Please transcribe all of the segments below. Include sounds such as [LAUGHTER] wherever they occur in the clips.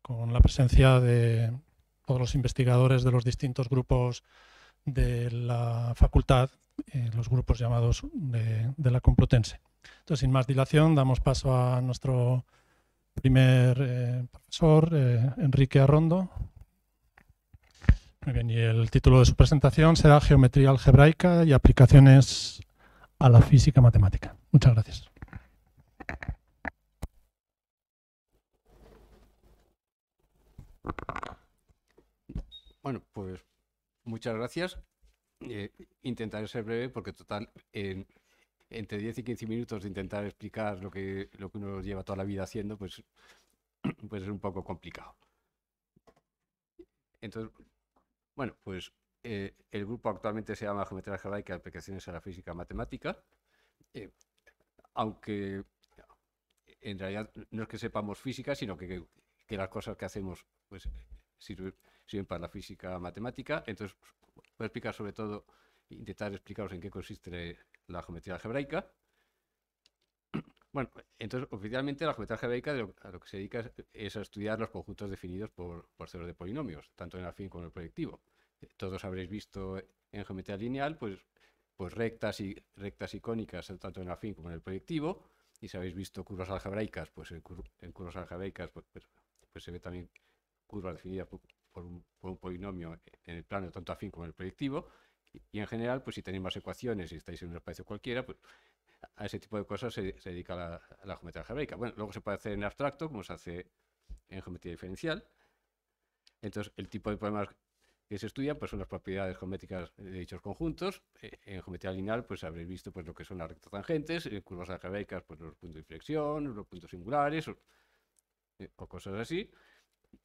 con la presencia de todos los investigadores de los distintos grupos de la facultad, eh, los grupos llamados de, la Complutense. Entonces, sin más dilación, damos paso a nuestro primer eh, profesor, eh, Enrique Arrondo. Muy bien, y el título de su presentación será Geometría algebraica y aplicaciones a la física matemática. Muchas gracias. Bueno, pues muchas gracias. Eh, intentaré ser breve porque total, entre 10 y 15 minutos de intentar explicar lo que, que uno lleva toda la vida haciendo, pues, [CLEARS THROAT] pues es un poco complicado. Entonces, bueno, pues eh, el grupo actualmente se llama Geometría Algebraica Aplicaciones a la Física Matemática, eh, aunque en realidad no es que sepamos física, sino que que las cosas que hacemos pues, sirven, para la física matemática. Entonces, voy a explicar sobre todo, intentar explicaros en qué consiste la geometría algebraica. Bueno, entonces oficialmente la geometría algebraica a lo que se dedica es, a estudiar los conjuntos definidos por, ceros de polinomios, tanto en el fin como en el proyectivo. Eh, todos habréis visto en geometría lineal, pues, pues rectas y rectas icónicas, eh, tanto en el fin como en el proyectivo. Y si habéis visto curvas algebraicas, pues en, curvas algebraicas, pues, pues pues se ve también curvas definidas por, un, polinomio en el plano tanto afín como en el proyectivo, Y, en general, pues si tenéis más ecuaciones y estáis en un espacio cualquiera, pues a ese tipo de cosas se, dedica la, la, geometría algebraica. Bueno, luego se puede hacer en abstracto, como se hace en geometría diferencial. Entonces, el tipo de problemas que se estudian pues, son las propiedades geométricas de dichos conjuntos. E, en geometría lineal, pues habréis visto pues, lo que son las rectas tangentes, en eh, curvas algebraicas, pues los puntos de inflexión, los puntos singulares, eh, o cosas así.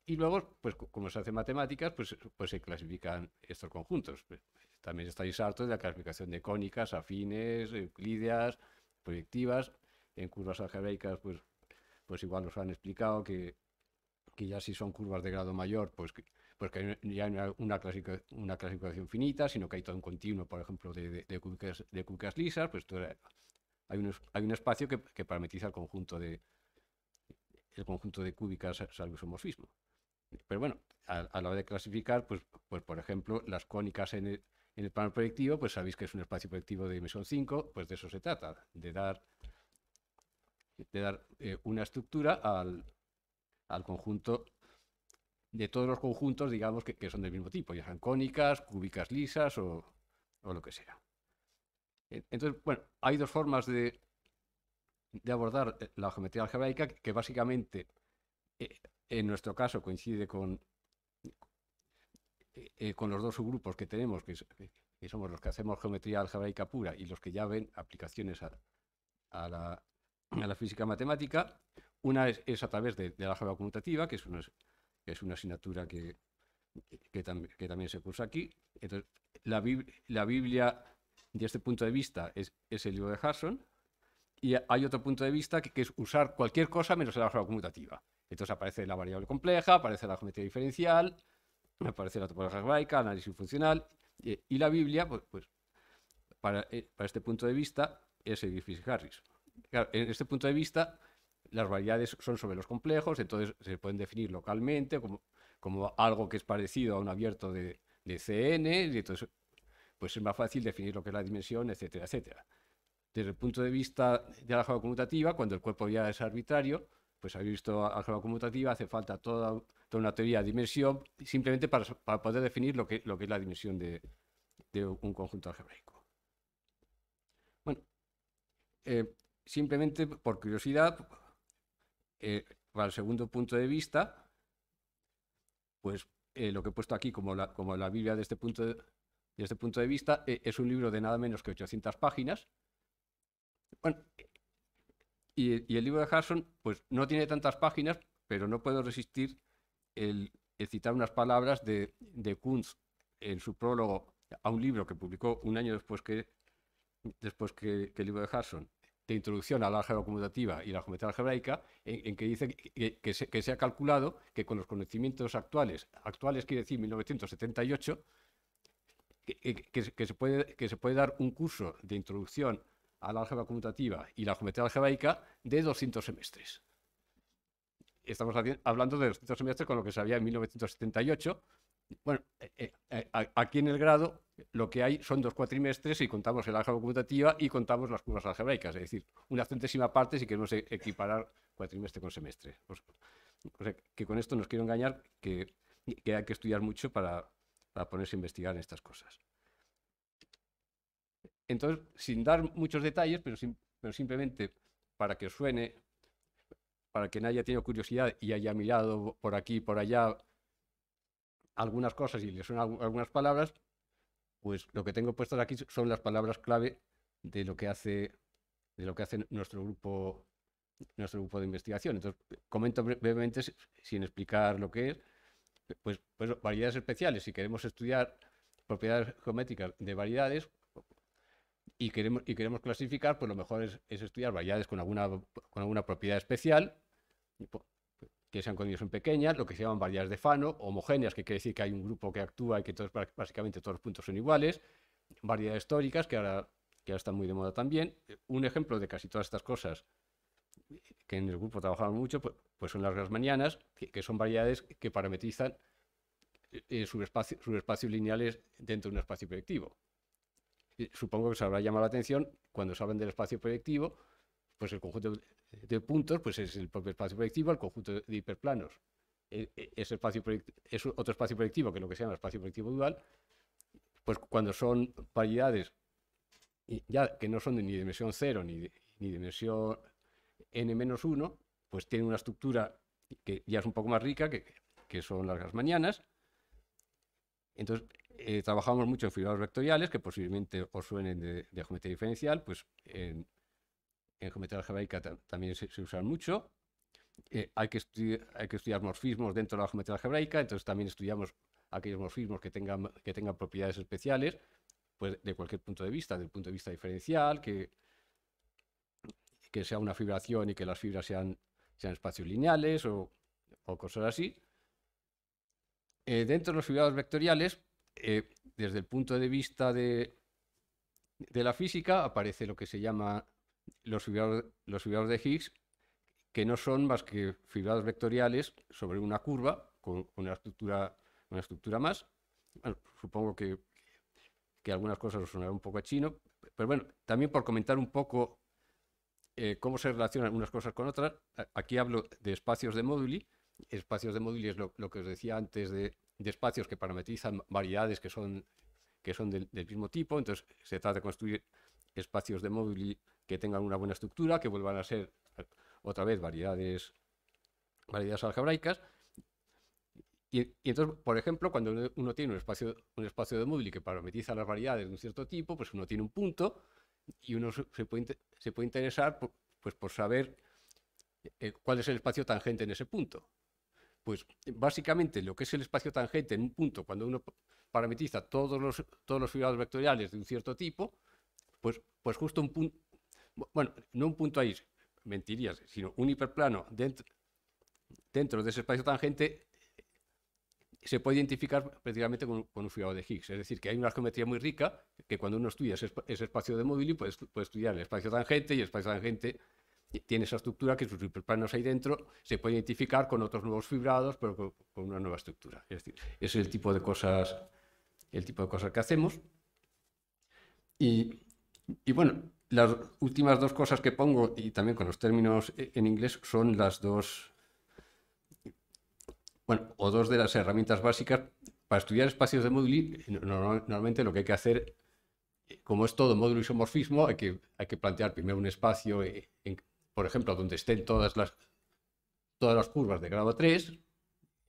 Y luego, pues como se hace matemáticas, pues, pues se clasifican estos conjuntos. Pues, también estáis hartos de la clasificación de cónicas, afines, eh, euclídeas proyectivas. En curvas algebraicas, pues, pues igual nos han explicado que, ya si son curvas de grado mayor, pues que, pues ya hay una, clasificación finita, sino que hay todo un continuo, por ejemplo, de, de, cúbicas, lisas, pues hay, un, hay un espacio que, que parametriza el conjunto de, el conjunto de cúbicas salvo isomorfismo. Pero bueno, a, la hora de clasificar, pues, pues por ejemplo, las cónicas en el, panel plano proyectivo, pues sabéis que es un espacio proyectivo de dimensión 5, pues de eso se trata, de dar, dar eh, una estructura al, conjunto de todos los conjuntos, digamos, que, son del mismo tipo, ya sean cónicas, cúbicas lisas o lo que sea. Entonces, bueno, hay dos formas de, de abordar eh, la geometría algebraica, que básicamente eh, en nuestro caso coincide con, eh, con los dos subgrupos que tenemos, que, somos los que hacemos geometría algebraica pura y los que ya ven aplicaciones a, la, física matemática. Una es, a través de, la álgebra conmutativa, que es una, es una asignatura que, que, también se cursa aquí. la, Biblia, desde este punto de vista, es, es el libro de Hudson, y hay otro punto de vista que, que es usar cualquier cosa menos la variable conmutativa. Entonces aparece la variable compleja, aparece la geometría diferencial, aparece la topología algebraica, análisis funcional. Y, la Biblia, pues, pues eh, para, este punto de vista, es el Griffith Harris. en este punto de vista, las variedades son sobre los complejos, entonces se pueden definir localmente como, algo que es parecido a un abierto de, de CN, y entonces pues es más fácil definir lo que es la dimensión, etcétera, etcétera. Desde el punto de vista de la álgebra conmutativa, cuando el cuerpo ya es arbitrario, pues habéis visto álgebra conmutativa, hace falta toda, una teoría de dimensión, simplemente para, poder definir lo que, es la dimensión de, un conjunto algebraico. Bueno, eh, simplemente por curiosidad, eh, para el segundo punto de vista, pues eh, lo que he puesto aquí como la, Biblia de este punto de este punto de vista es un libro de nada menos que 800 páginas, bueno, y, el libro de Harson pues no tiene tantas páginas, pero no puedo resistir el, citar unas palabras de, de Kunz en su prólogo a un libro que publicó un año después que, después que, el libro de Harson, de introducción a la álgebra conmutativa y la geometría algebraica, en, que dice que, se, ha calculado que con los conocimientos actuales, actuales quiere decir 1978, que, que se puede, que se puede dar un curso de introducción a la álgebra conmutativa y la geometría algebraica de 200 semestres. Estamos hablando de 200 semestres con lo que se había en 1978. Bueno, eh, eh, eh, aquí en el grado lo que hay son dos cuatrimestres y contamos el álgebra conmutativa y contamos las curvas algebraicas, es decir, una centésima parte si queremos e-, equiparar cuatrimestre con semestre. Pues, que con esto nos quiero engañar que, hay que estudiar mucho para, para ponerse a investigar en estas cosas. Entonces, sin dar muchos detalles, pero, pero simplemente para que suene, para que haya tenido curiosidad y haya mirado por aquí y por allá algunas cosas y le suenan algunas palabras, pues lo que tengo puestas aquí son las palabras clave de lo que hace, de lo que hace nuestro grupo nuestro grupo de investigación. Entonces, comento brevemente, sin explicar lo que es, pues, pues variedades especiales. Si queremos estudiar propiedades geométricas de variedades, y queremos, y queremos clasificar, pues lo mejor es, estudiar variedades con alguna, con alguna propiedad especial, que sean condiciones pequeñas, lo que se llaman variedades de Fano, homogéneas, que quiere decir que hay un grupo que actúa y que todos, básicamente todos los puntos son iguales, variedades históricas, que ahora, que están muy de moda también. Un ejemplo de casi todas estas cosas que en el grupo trabajamos mucho, pues, pues son las grasmanianas, que, que son variedades que parametrizan eh, eh, subespacios, subespacios lineales dentro de un espacio proyectivo supongo que se habrá llamado la atención cuando se del espacio proyectivo, pues el conjunto de puntos pues es el propio espacio proyectivo, el conjunto de hiperplanos. E, e, es otro espacio proyectivo que es lo que se llama espacio proyectivo dual, pues cuando son paridades ya que no son de ni dimensión 0 ni, dimensión n-1, pues tiene una estructura que ya es un poco más rica, que, que son las mañanas. Entonces, eh, trabajamos mucho en fibrados vectoriales, que posiblemente os suenen de, geometría diferencial, pues en, geometría algebraica también se, usan mucho. Eh, hay, que estudiar morfismos dentro de la geometría algebraica, entonces también estudiamos aquellos morfismos que tengan, propiedades especiales, pues de cualquier punto de vista, del punto de vista diferencial, que, sea una fibración y que las fibras sean, espacios lineales o, cosas así. Eh, dentro de los fibrados vectoriales, eh, desde el punto de vista de, la física aparece lo que se llama los fibrados, de Higgs, que no son más que fibrados vectoriales sobre una curva con una estructura, una estructura más. supongo que, que algunas cosas os sonarán un poco a chino, pero bueno, también por comentar un poco eh, cómo se relacionan unas cosas con otras, aquí hablo de espacios de moduli, espacios de móviles, lo, lo, que os decía antes de, espacios que parametrizan variedades que son, que son del, mismo tipo, entonces se trata de construir espacios de móviles que tengan una buena estructura, que vuelvan a ser otra vez variedades, variedades algebraicas. Y, entonces, por ejemplo, cuando uno tiene un espacio, un espacio de móvil que parametriza las variedades de un cierto tipo, pues uno tiene un punto y uno se puede, se puede interesar por, pues, pues, por saber eh, cuál es el espacio tangente en ese punto. Pues básicamente lo que es el espacio tangente en un punto, cuando uno parametriza todos los, todos los fibrados vectoriales de un cierto tipo, pues, pues justo un punto, bueno, no un punto ahí, mentirías, sino un hiperplano dentro, de ese espacio tangente eh, se puede identificar prácticamente con, un fibrado de Higgs. Es decir, que hay una geometría muy rica que cuando uno estudia ese, espacio de móvil puede, puede, estudiar el espacio tangente y el espacio tangente tiene esa estructura que sus tripleplanos ahí dentro se puede identificar con otros nuevos fibrados, pero con, una nueva estructura. Es decir, es el tipo de cosas, el tipo de cosas que hacemos. Y, bueno, las últimas dos cosas que pongo, y también con los términos eh, en inglés, son las dos, bueno, o dos de las herramientas básicas para estudiar espacios de módulo Normalmente lo que hay que hacer eh, como es todo módulo isomorfismo, hay que, hay que plantear primero un espacio eh, en, por ejemplo, donde estén todas las, todas las curvas de grado 3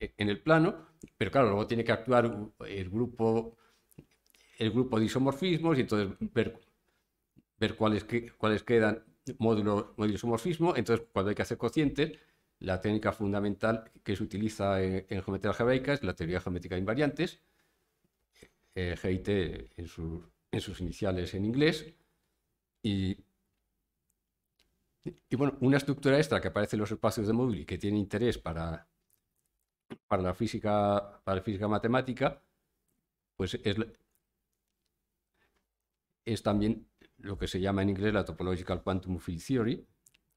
e, en el plano, pero claro, luego tiene que actuar el grupo, el grupo de isomorfismos y entonces ver, ver cuáles, cuáles quedan módulo, de isomorfismo. Entonces, cuando hay que hacer cocientes, la técnica fundamental que se utiliza en, geometría algebraica es la teoría geométrica de invariantes, eh, GIT en, en sus iniciales en inglés, y y bueno, una estructura extra que aparece en los espacios de móvil que tiene interés para, para la física, para física matemática, pues es, es también lo que se llama en inglés la topological quantum field theory.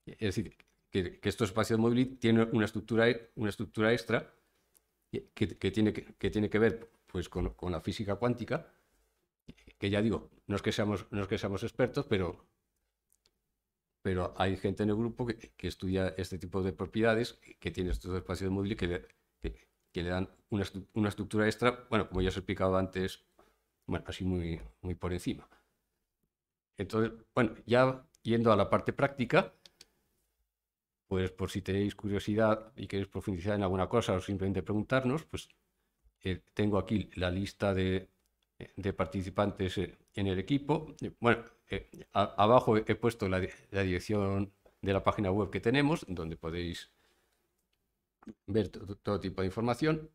Es decir, que, estos espacios de móvil tienen una estructura, una estructura extra que, tiene, que, tiene que ver pues, con, la física cuántica, que ya digo, no que seamos, no es que seamos expertos, pero pero hay gente en el grupo que, estudia este tipo de propiedades, que tiene estos espacios de que le, que, le dan una, estructura extra, bueno, como ya os he explicado antes, bueno, así muy, muy por encima. Entonces, bueno, ya yendo a la parte práctica, pues por si tenéis curiosidad y queréis profundizar en alguna cosa o simplemente preguntarnos, pues eh, tengo aquí la lista de, de participantes eh, en el equipo. Bueno, eh, abajo he puesto la, dirección de la página web que tenemos, donde podéis ver todo tipo de información,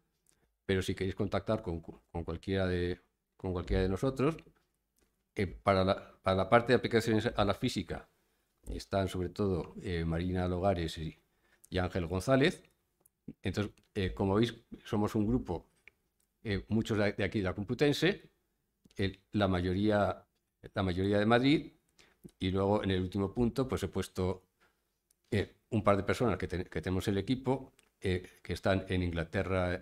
pero si queréis contactar con, cualquiera, de, con cualquiera de nosotros, eh, para, la, parte de aplicaciones a la física están sobre todo Marina Logares y, Ángel González. Entonces, como veis, somos un grupo, muchos de aquí de la Complutense, la, mayoría, la mayoría de Madrid. Y luego en el último punto, pues he puesto eh, un par de personas que, tenemos el equipo, eh, que están en Inglaterra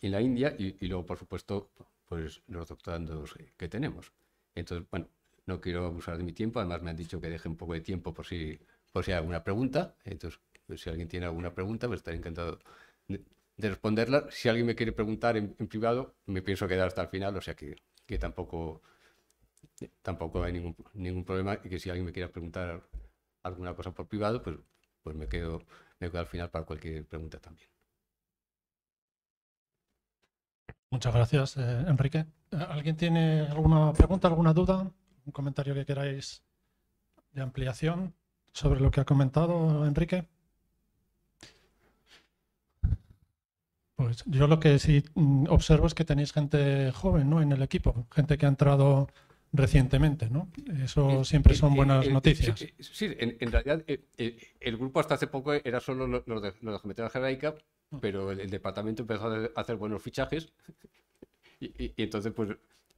y en la India, y, luego, por supuesto, pues los doctorandos que tenemos. Entonces, bueno, no quiero abusar de mi tiempo, además me han dicho que deje un poco de tiempo por si, por si hay alguna pregunta. Entonces, pues, si alguien tiene alguna pregunta, pues estaré encantado de, responderla. Si alguien me quiere preguntar en, en privado, me pienso quedar hasta el final, o sea que que tampoco, tampoco hay ningún, ningún problema y que si alguien me quiera preguntar alguna cosa por privado, pues, pues me, quedo, me quedo al final para cualquier pregunta también. Muchas gracias, eh, Enrique. Eh, ¿Alguien tiene alguna pregunta, alguna duda? ¿Un comentario que queráis de ampliación sobre lo que ha comentado Enrique? Pues yo lo que sí mm, observo es que tenéis gente joven ¿no? en el equipo, gente que ha entrado recientemente, ¿no? Eso siempre son buenas noticias. Sí, en, realidad eh, eh, el grupo hasta hace poco era solo los de, los de geometría ah. pero el, departamento empezó a hacer buenos fichajes [LAUGHS] y, entonces pues,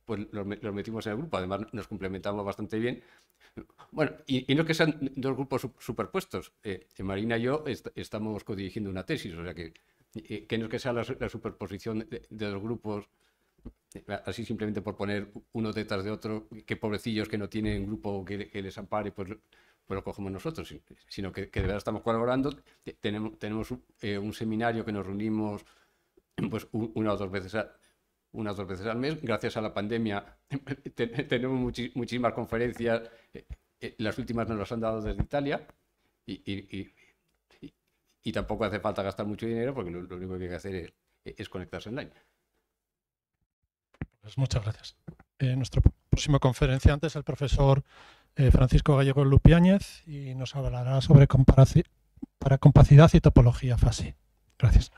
pues los, metimos en el grupo. Además nos complementamos bastante bien. Bueno, y, no que sean dos grupos superpuestos. Eh, Marina y yo estamos codirigiendo una tesis, o sea que que no es que sea la, superposición de, los grupos, así simplemente por poner uno detrás de otro, que pobrecillos que no tienen grupo que, les ampare, pues, pues lo cogemos nosotros, sino que, de verdad estamos colaborando. Tenemos, tenemos eh, un seminario que nos reunimos pues, una o dos veces unas dos veces al mes. Gracias a la pandemia [LAUGHS] tenemos muchísimas conferencias. Eh, eh, las últimas nos las han dado desde Italia y, y tampoco hace falta gastar mucho dinero porque lo, único que hay que hacer es, conectarse online. Pues muchas gracias. Eh, nuestro próximo conferenciante es el profesor eh, Francisco Gallego Lupiáñez y nos hablará sobre para compacidad y topología fase. Gracias.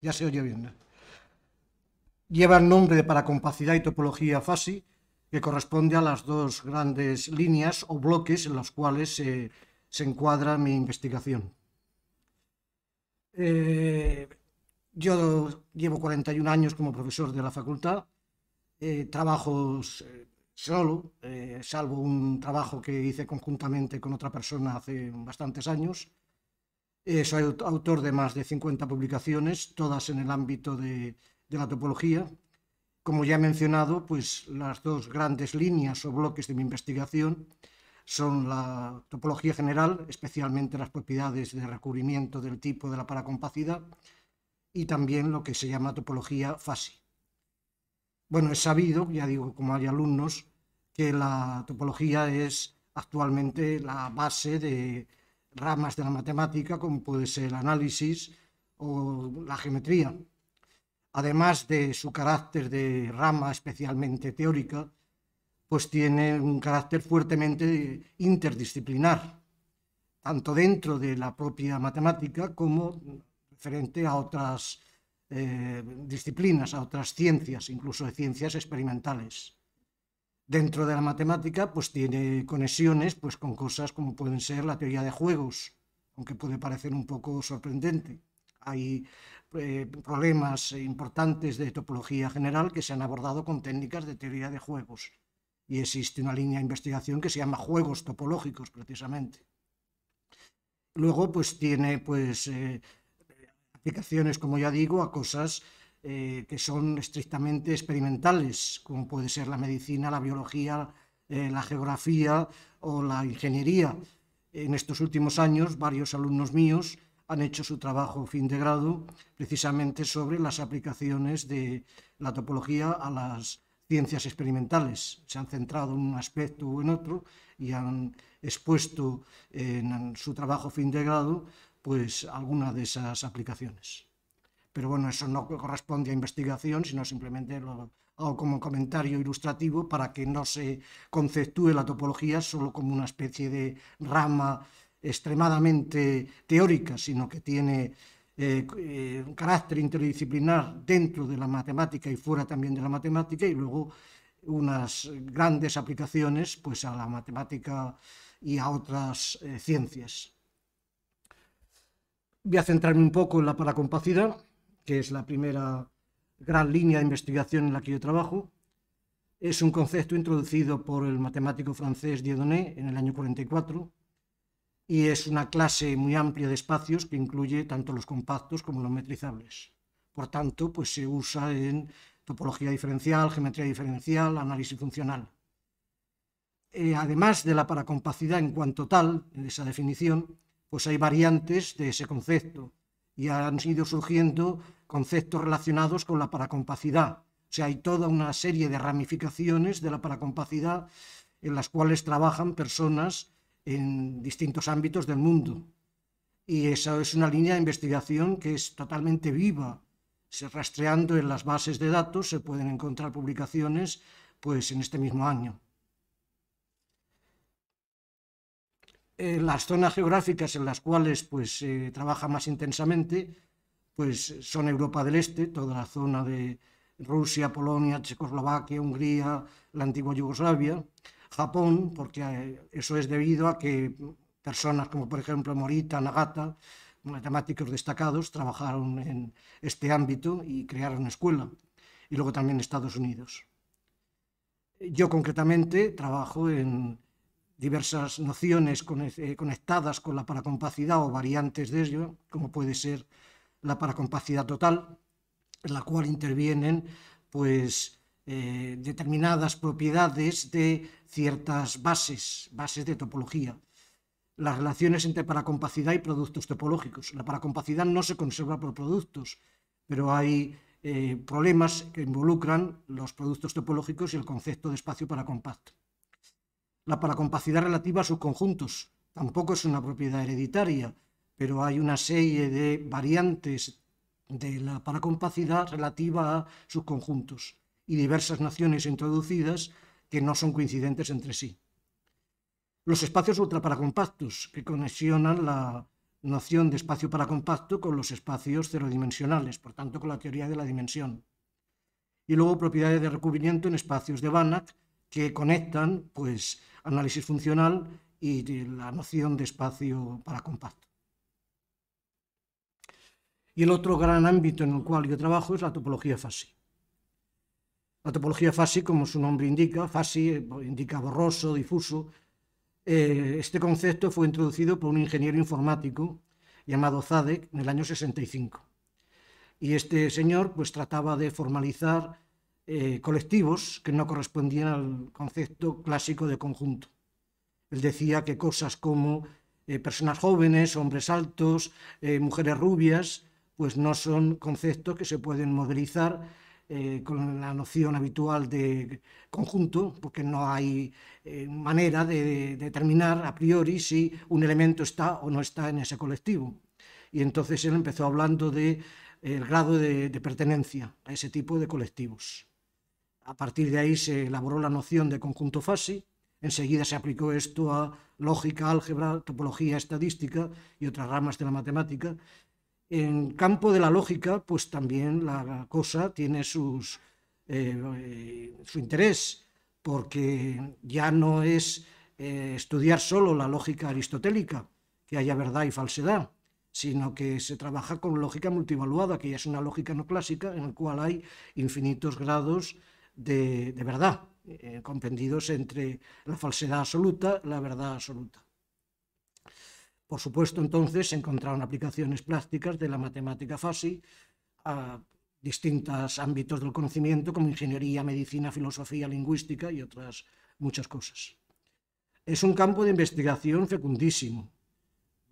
Ya se oye bien. ¿eh? Lleva el nombre para compacidad y topología FASI, que corresponde a las dos grandes líneas o bloques en los cuales se encuadra mi investigación. Eh, yo llevo 41 años como profesor de la facultad, eh, trabajo solo, salvo un trabajo que hice conjuntamente con otra persona hace bastantes años, soy autor de más de 50 publicaciones, todas en el ámbito de, la topología. Como ya he mencionado, pues las dos grandes líneas o bloques de mi investigación son la topología general, especialmente las propiedades de recubrimiento del tipo de la paracompacidad, y también lo que se llama topología fase. Bueno, es sabido, ya digo, como hay alumnos, que la topología es actualmente la base de ramas de la matemática, como puede ser el análisis o la geometría. Además de su carácter de rama especialmente teórica, pues tiene un carácter fuertemente interdisciplinar, tanto dentro de la propia matemática como frente a otras eh, disciplinas, a otras ciencias, incluso de ciencias experimentales dentro de la matemática, pues tiene conexiones pues, con cosas como pueden ser la teoría de juegos, aunque puede parecer un poco sorprendente. Hay eh, problemas importantes de topología general que se han abordado con técnicas de teoría de juegos. Y existe una línea de investigación que se llama juegos topológicos, precisamente. Luego, pues tiene pues, eh, aplicaciones, como ya digo, a cosas eh, que son estrictamente experimentales, como puede ser la medicina, la biología, eh, la geografía o la ingeniería. En estos últimos años, varios alumnos míos han hecho su trabajo fin de grado precisamente sobre las aplicaciones de la topología a las ciencias experimentales. Se han centrado en un aspecto o en otro y han expuesto en su trabajo fin de grado pues alguna de esas aplicaciones pero bueno, eso no corresponde a investigación, sino simplemente lo hago como comentario ilustrativo para que no se conceptúe la topología solo como una especie de rama extremadamente teórica, sino que tiene un eh, eh, carácter interdisciplinar dentro de la matemática y fuera también de la matemática, y luego unas grandes aplicaciones pues, a la matemática y a otras eh, ciencias. Voy a centrarme un poco en la paracompacidad que es la primera gran línea de investigación en la que yo trabajo. Es un concepto introducido por el matemático francés Dieudonné en el año 44 y es una clase muy amplia de espacios que incluye tanto los compactos como los metrizables. Por tanto, pues se usa en topología diferencial, geometría diferencial, análisis funcional. Eh, además de la paracompacidad en cuanto tal, en esa definición, pues hay variantes de ese concepto y han ido surgiendo conceptos relacionados con la paracompacidad. O sea, hay toda una serie de ramificaciones de la paracompacidad en las cuales trabajan personas en distintos ámbitos del mundo. Y esa es una línea de investigación que es totalmente viva. Se rastreando en las bases de datos se pueden encontrar publicaciones pues, en este mismo año. Eh, las zonas geográficas en las cuales pues, se trabaja más intensamente pues son Europa del Este, toda la zona de Rusia, Polonia, Checoslovaquia, Hungría, la antigua Yugoslavia, Japón, porque eh, eso es debido a que personas como por ejemplo Morita, Nagata, matemáticos destacados, trabajaron en este ámbito y crearon escuela, y luego también Estados Unidos. Yo concretamente trabajo en diversas nociones eh, conectadas con la paracompacidad o variantes de ello, como puede ser la paracompacidad total, en la cual intervienen pues, eh, determinadas propiedades de ciertas bases, bases de topología. Las relaciones entre paracompacidad y productos topológicos. La paracompacidad no se conserva por productos, pero hay eh, problemas que involucran los productos topológicos y el concepto de espacio paracompacto. La paracompacidad relativa a subconjuntos. tampoco es una propiedad hereditaria, pero hay una serie de variantes de la paracompacidad relativa a sus conjuntos y diversas nociones introducidas que no son coincidentes entre sí. Los espacios ultraparacompactos, que conexionan la noción de espacio paracompacto con los espacios cerodimensionales, por tanto con la teoría de la dimensión. Y luego propiedades de recubrimiento en espacios de Banach, que conectan pues, análisis funcional y la noción de espacio paracompacto. Y el otro gran ámbito en el cual yo trabajo es la topología FASI. La topología FASI, como su nombre indica, FASI eh, pues, indica borroso, difuso. Eh, este concepto fue introducido por un ingeniero informático llamado Zadek en el año 65. Y este señor pues trataba de formalizar eh, colectivos que no correspondían al concepto clásico de conjunto. Él decía que cosas como personas jóvenes, hombres altos, mujeres rubias, pues no son conceptos que se pueden modelizar eh, con la noción habitual de conjunto, porque no hay eh, manera de, determinar a priori si un elemento está o no está en ese colectivo. Y entonces él empezó hablando del de, eh, el grado de, pertenencia a ese tipo de colectivos. A partir de ahí se elaboró la noción de conjunto fase, Enseguida se aplicó esto a lógica, álgebra, topología estadística y otras ramas de la matemática, en campo de la lógica, pues también la cosa tiene eh, eh, su interés, porque ya no es eh, estudiar solo la lógica aristotélica, que haya verdad y falsedad, sino que se trabaja con lógica multivaluada, que ya es una lógica no clásica, en la cual hay infinitos grados de, verdad, comprendidos entre la falsedad absoluta y la verdad absoluta. Por supuesto, entonces se encontraron aplicaciones prácticas de la matemática FASI a distintos ámbitos del conocimiento como ingeniería, medicina, filosofía, lingüística y otras muchas cosas. Es un campo de investigación fecundísimo.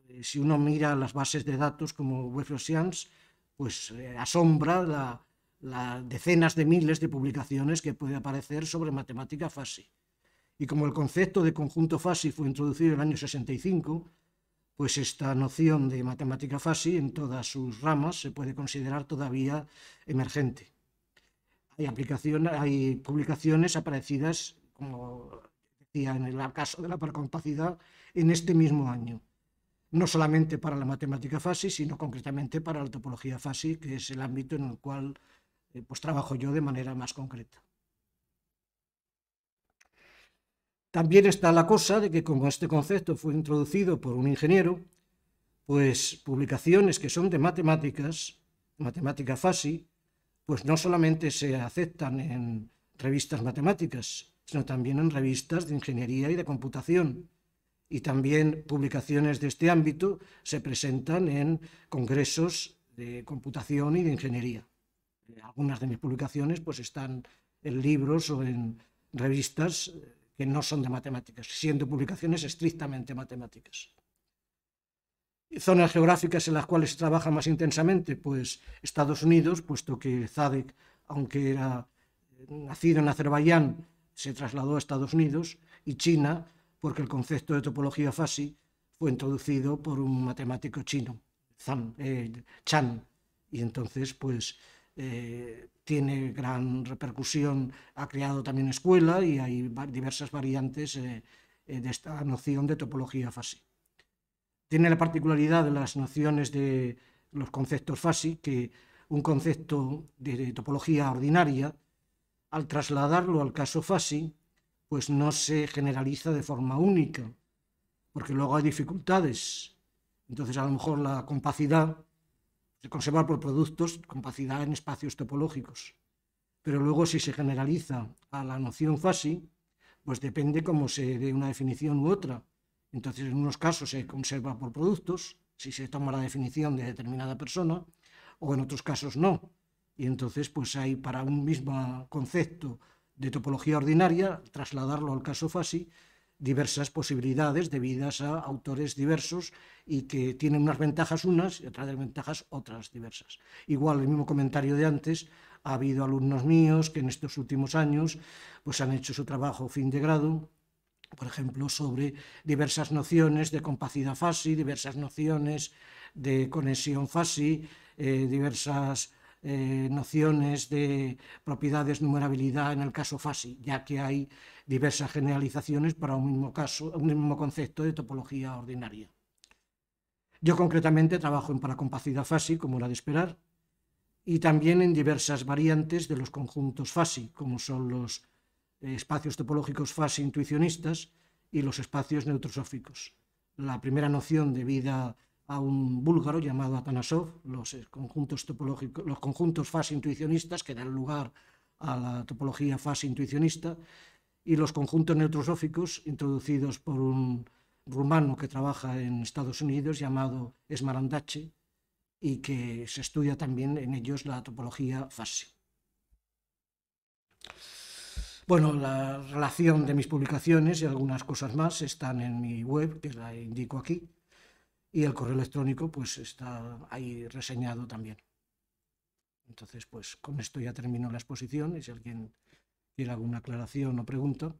Eh, si uno mira las bases de datos como Web Science, pues eh, asombra las decenas de miles de publicaciones que puede aparecer sobre matemática FASI. Y como el concepto de conjunto FASI fue introducido en el año 65, pues esta noción de matemática FASI en todas sus ramas se puede considerar todavía emergente. Hay, hay publicaciones aparecidas, como decía en el caso de la percompacidad en este mismo año. No solamente para la matemática FASI, sino concretamente para la topología FASI, que es el ámbito en el cual eh, pues, trabajo yo de manera más concreta. También está la cosa de que como este concepto fue introducido por un ingeniero, pues publicaciones que son de matemáticas, matemática fácil, pues no solamente se aceptan en revistas matemáticas, sino también en revistas de ingeniería y de computación. Y también publicaciones de este ámbito se presentan en congresos de computación y de ingeniería. Algunas de mis publicaciones pues están en libros o en revistas eh, que no son de matemáticas, siendo publicaciones estrictamente matemáticas. Zonas geográficas en las cuales trabaja más intensamente, pues Estados Unidos, puesto que Zadek, aunque era eh, nacido en Azerbaiyán, se trasladó a Estados Unidos, y China, porque el concepto de topología fasi fue introducido por un matemático chino, eh, Chan, y entonces pues eh, tiene gran repercusión, ha creado también escuela y hay diversas variantes eh, eh, de esta noción de topología FASI. Tiene la particularidad de las nociones de los conceptos FASI, que un concepto de topología ordinaria, al trasladarlo al caso FASI, pues no se generaliza de forma única, porque luego hay dificultades. Entonces, a lo mejor la compacidad se conserva por productos con capacidad en espacios topológicos. Pero luego si se generaliza a la noción fasi, pues depende cómo se dé una definición u otra. Entonces, en unos casos se conserva por productos, si se toma la definición de determinada persona, o en otros casos no. Y entonces, pues hay para un mismo concepto de topología ordinaria, trasladarlo al caso fasi, diversas posibilidades debidas a autores diversos y que tienen unas ventajas unas y otras ventajas otras diversas. Igual, el mismo comentario de antes, ha habido alumnos míos que en estos últimos años pues, han hecho su trabajo fin de grado, por ejemplo, sobre diversas nociones de compacidad fasi, diversas nociones de conexión fase eh, diversas eh, nociones de propiedades numerabilidad en el caso FASI, ya que hay diversas generalizaciones para un mismo, caso, un mismo concepto de topología ordinaria. Yo concretamente trabajo en paracompacidad FASI, como era de esperar, y también en diversas variantes de los conjuntos FASI, como son los espacios topológicos FASI intuicionistas y los espacios neutrosóficos. La primera noción de vida a un búlgaro llamado Atanasov, los eh, conjuntos, topológicos, los conjuntos fase intuicionistas que dan lugar a la topología fase intuicionista y los conjuntos neutrosóficos introducidos por un rumano que trabaja en Estados Unidos llamado Esmarandache y que se estudia también en ellos la topología fase. Bueno, la relación de mis publicaciones y algunas cosas más están en mi web, que la indico aquí y el correo electrónico pues está ahí reseñado también. Entonces, pues con esto ya termino la exposición y si alguien quiere alguna aclaración o pregunta.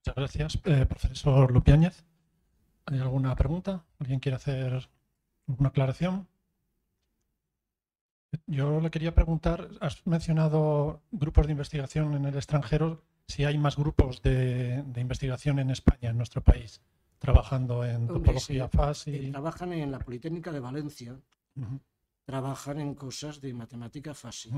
Muchas gracias, eh, profesor Lupiáñez. ¿Hay alguna pregunta? ¿Alguien quiere hacer alguna aclaración? Yo le quería preguntar, has mencionado grupos de investigación en el extranjero, si hay más grupos de investigación en España, en nuestro país trabajando en topología sí. Y... Eh, trabajan en la Politécnica de Valencia, trabajan en cosas de matemática fácil.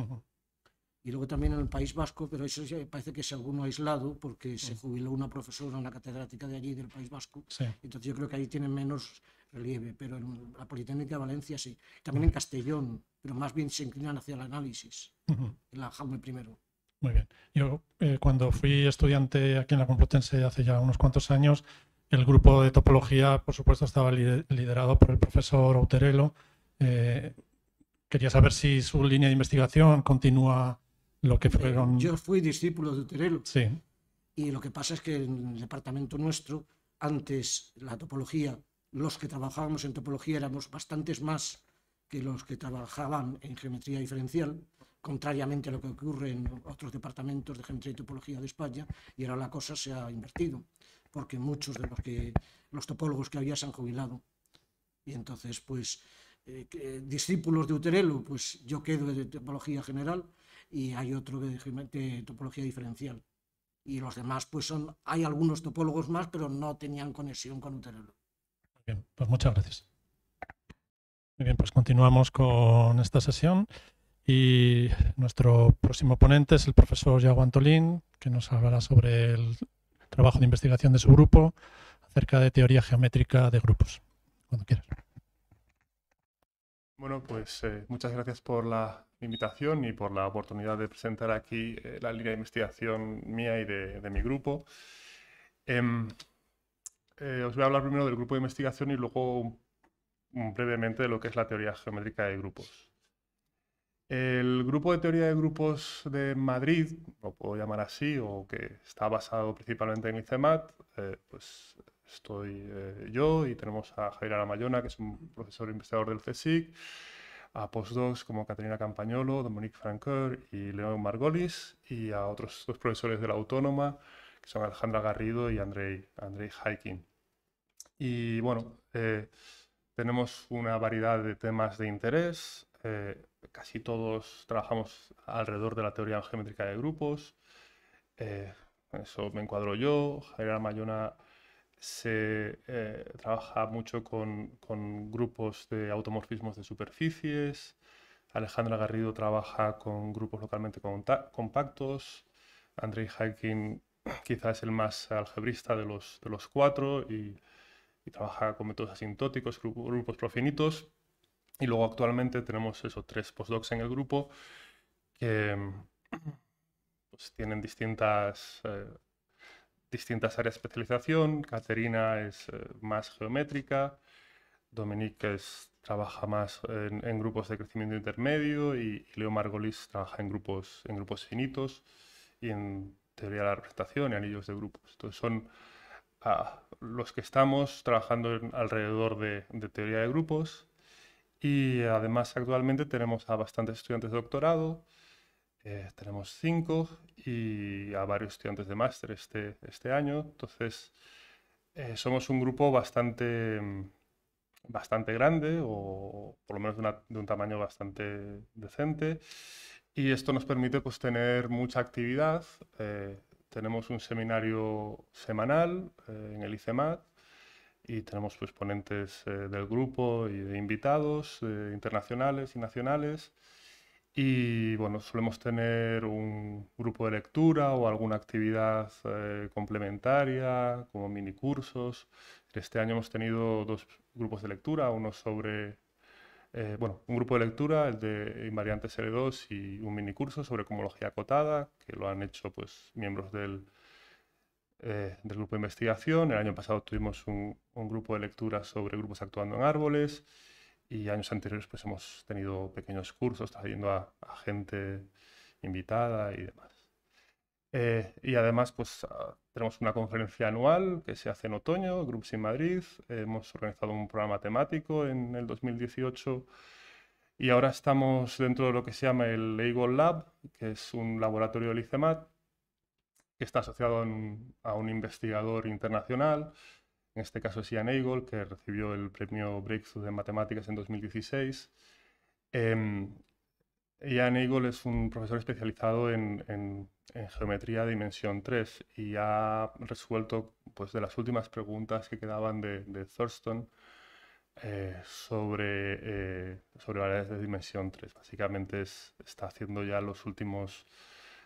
Y luego también en el País Vasco, pero eso parece que es alguno aislado porque se jubiló una profesora, una catedrática de allí, del País Vasco. Entonces yo creo que ahí tienen menos relieve, pero en la Politécnica de Valencia sí. También en Castellón, pero más bien se inclinan hacia el análisis, en la Jaume primero. Muy bien. Yo eh, cuando fui estudiante aquí en la Complutense hace ya unos cuantos años, el grupo de topología, por supuesto, estaba liderado por el profesor Uterelo. Eh, quería saber si su línea de investigación continúa lo que eh, fueron... Yo fui discípulo de Uterelo. Sí. Y lo que pasa es que en el departamento nuestro, antes la topología, los que trabajábamos en topología éramos bastantes más que los que trabajaban en geometría diferencial, contrariamente a lo que ocurre en otros departamentos de geometría y topología de España, y ahora la cosa se ha invertido porque muchos de los, que, los topólogos que había se han jubilado. Y entonces, pues, eh, eh, discípulos de Uterelo, pues yo quedo de topología general y hay otro de, topología diferencial. Y los demás, pues son, hay algunos topólogos más, pero no tenían conexión con Uterelo. bien, pues muchas gracias. Muy bien, pues continuamos con esta sesión y nuestro próximo ponente es el profesor Yago Antolín, que nos hablará sobre el trabajo de investigación de su grupo acerca de teoría geométrica de grupos. Cuando quieras. Bueno, pues eh, muchas gracias por la invitación y por la oportunidad de presentar aquí eh, la línea de investigación mía y de, mi grupo. Em, eh, os voy a hablar primero del grupo de investigación y luego brevemente de lo que es la teoría geométrica de grupos. El grupo de teoría de grupos de Madrid, lo puedo llamar así, o que está basado principalmente en ICEMAT, eh, pues estoy eh, yo y tenemos a Javier Aramayona, que es un profesor investigador del CSIC, a postdocs como Caterina Campañolo, Dominique Francoeur y León Margolis, y a otros dos profesores de la Autónoma, que son Alejandra Garrido y Andrei, Andrei Haikin. Y bueno, eh, tenemos una variedad de temas de interés, eh, casi todos trabajamos alrededor de la teoría geométrica de grupos. Eh, eso me encuadro yo. Javier Mayona se eh, trabaja mucho con, grupos de automorfismos de superficies. Alejandra Garrido trabaja con grupos localmente compactos. Andrei Haikin [CLEARS THROAT] quizás es el más algebrista de los, de los cuatro y trabaja con métodos asintóticos, grupos profinitos. Y luego actualmente tenemos esos tres postdocs en el grupo que mm, pues tienen distintas, eh, distintas áreas de especialización. Caterina es eh, más geométrica, Dominique trabaja más en, grupos de crecimiento intermedio y, Leo Margolis trabaja en grupos, en grupos finitos y en teoría de la representación y anillos de grupos. Entonces son ah, los que estamos trabajando alrededor de, de teoría de grupos y además actualmente tenemos a bastantes estudiantes de doctorado, eh, tenemos cinco y a varios estudiantes de máster este, este año. Entonces, eh, somos un grupo bastante, bastante grande o por lo menos de, un tamaño bastante decente. Y esto nos permite pues, tener mucha actividad. Eh, tenemos un seminario semanal en el ICEMAT y tenemos pues, ponentes eh, del grupo y de invitados eh, internacionales y nacionales. Y bueno, solemos tener un grupo de lectura o alguna actividad eh, complementaria, como mini cursos Este año hemos tenido dos grupos de lectura, uno sobre, bueno, un grupo de lectura, el de Invariantes l 2 y un mini curso sobre comología acotada, que lo han hecho pues, miembros del, eh, del grupo de investigación. El año pasado tuvimos un, grupo de lectura sobre grupos actuando en árboles y años anteriores pues hemos tenido pequeños cursos trayendo a, gente invitada y demás. Eh, y además pues ah, tenemos una conferencia anual que se hace en otoño, Groups in Madrid. hemos organizado un programa temático en el 2018 y ahora estamos dentro de lo que se llama el Eagle Lab, que es un laboratorio del ICEMAT que está asociado a un investigador internacional, en este caso es Ian Eagle, que recibió el premio Breakthrough de Matemáticas en 2016. Em, Ian Eagle es un profesor especializado en, geometría de dimensión 3 y ha resuelto pues, de las últimas preguntas que quedaban de, de Thurston eh, sobre, eh, sobre variedades de dimensión 3. Básicamente está haciendo ya los últimos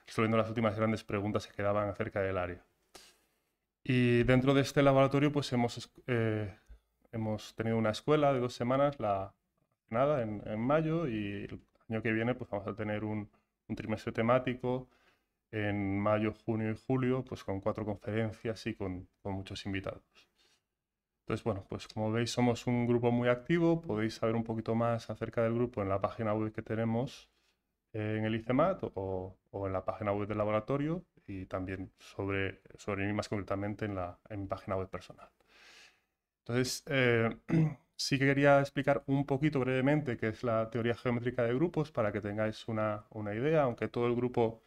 resolviendo las últimas grandes preguntas que quedaban acerca del área. Y dentro de este laboratorio pues hemos, eh, hemos tenido una escuela de dos semanas, la nada, en, mayo, y el año que viene pues vamos a tener un, trimestre temático en mayo, junio y julio, pues con cuatro conferencias y con, con, muchos invitados. Entonces, bueno, pues como veis somos un grupo muy activo, podéis saber un poquito más acerca del grupo en la página web que tenemos, en el ICEMAT o, en la página web del laboratorio y también sobre, sobre mí más concretamente en, la, en mi página web personal. Entonces, eh, [CLEARS THROAT] sí que quería explicar un poquito brevemente qué es la teoría geométrica de grupos para que tengáis una, una idea, aunque todo el grupo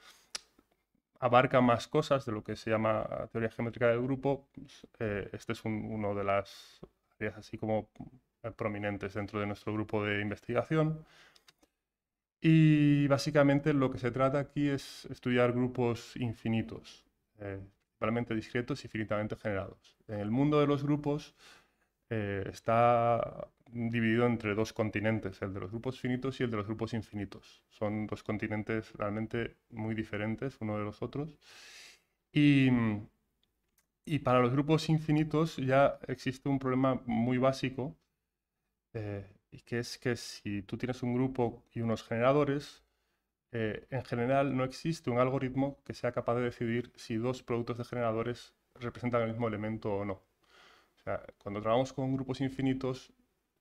abarca más cosas de lo que se llama teoría geométrica del grupo. Pues, eh, este es uno de las áreas así como eh, prominentes dentro de nuestro grupo de investigación. Y básicamente lo que se trata aquí es estudiar grupos infinitos, realmente eh, discretos y finitamente generados. En el mundo de los grupos eh, está dividido entre dos continentes, el de los grupos finitos y el de los grupos infinitos. Son dos continentes realmente muy diferentes uno de los otros. Y, para los grupos infinitos ya existe un problema muy básico. Eh, y que es que si tú tienes un grupo y unos generadores, eh, en general no existe un algoritmo que sea capaz de decidir si dos productos de generadores representan el mismo elemento o no. O sea, cuando trabajamos con grupos infinitos,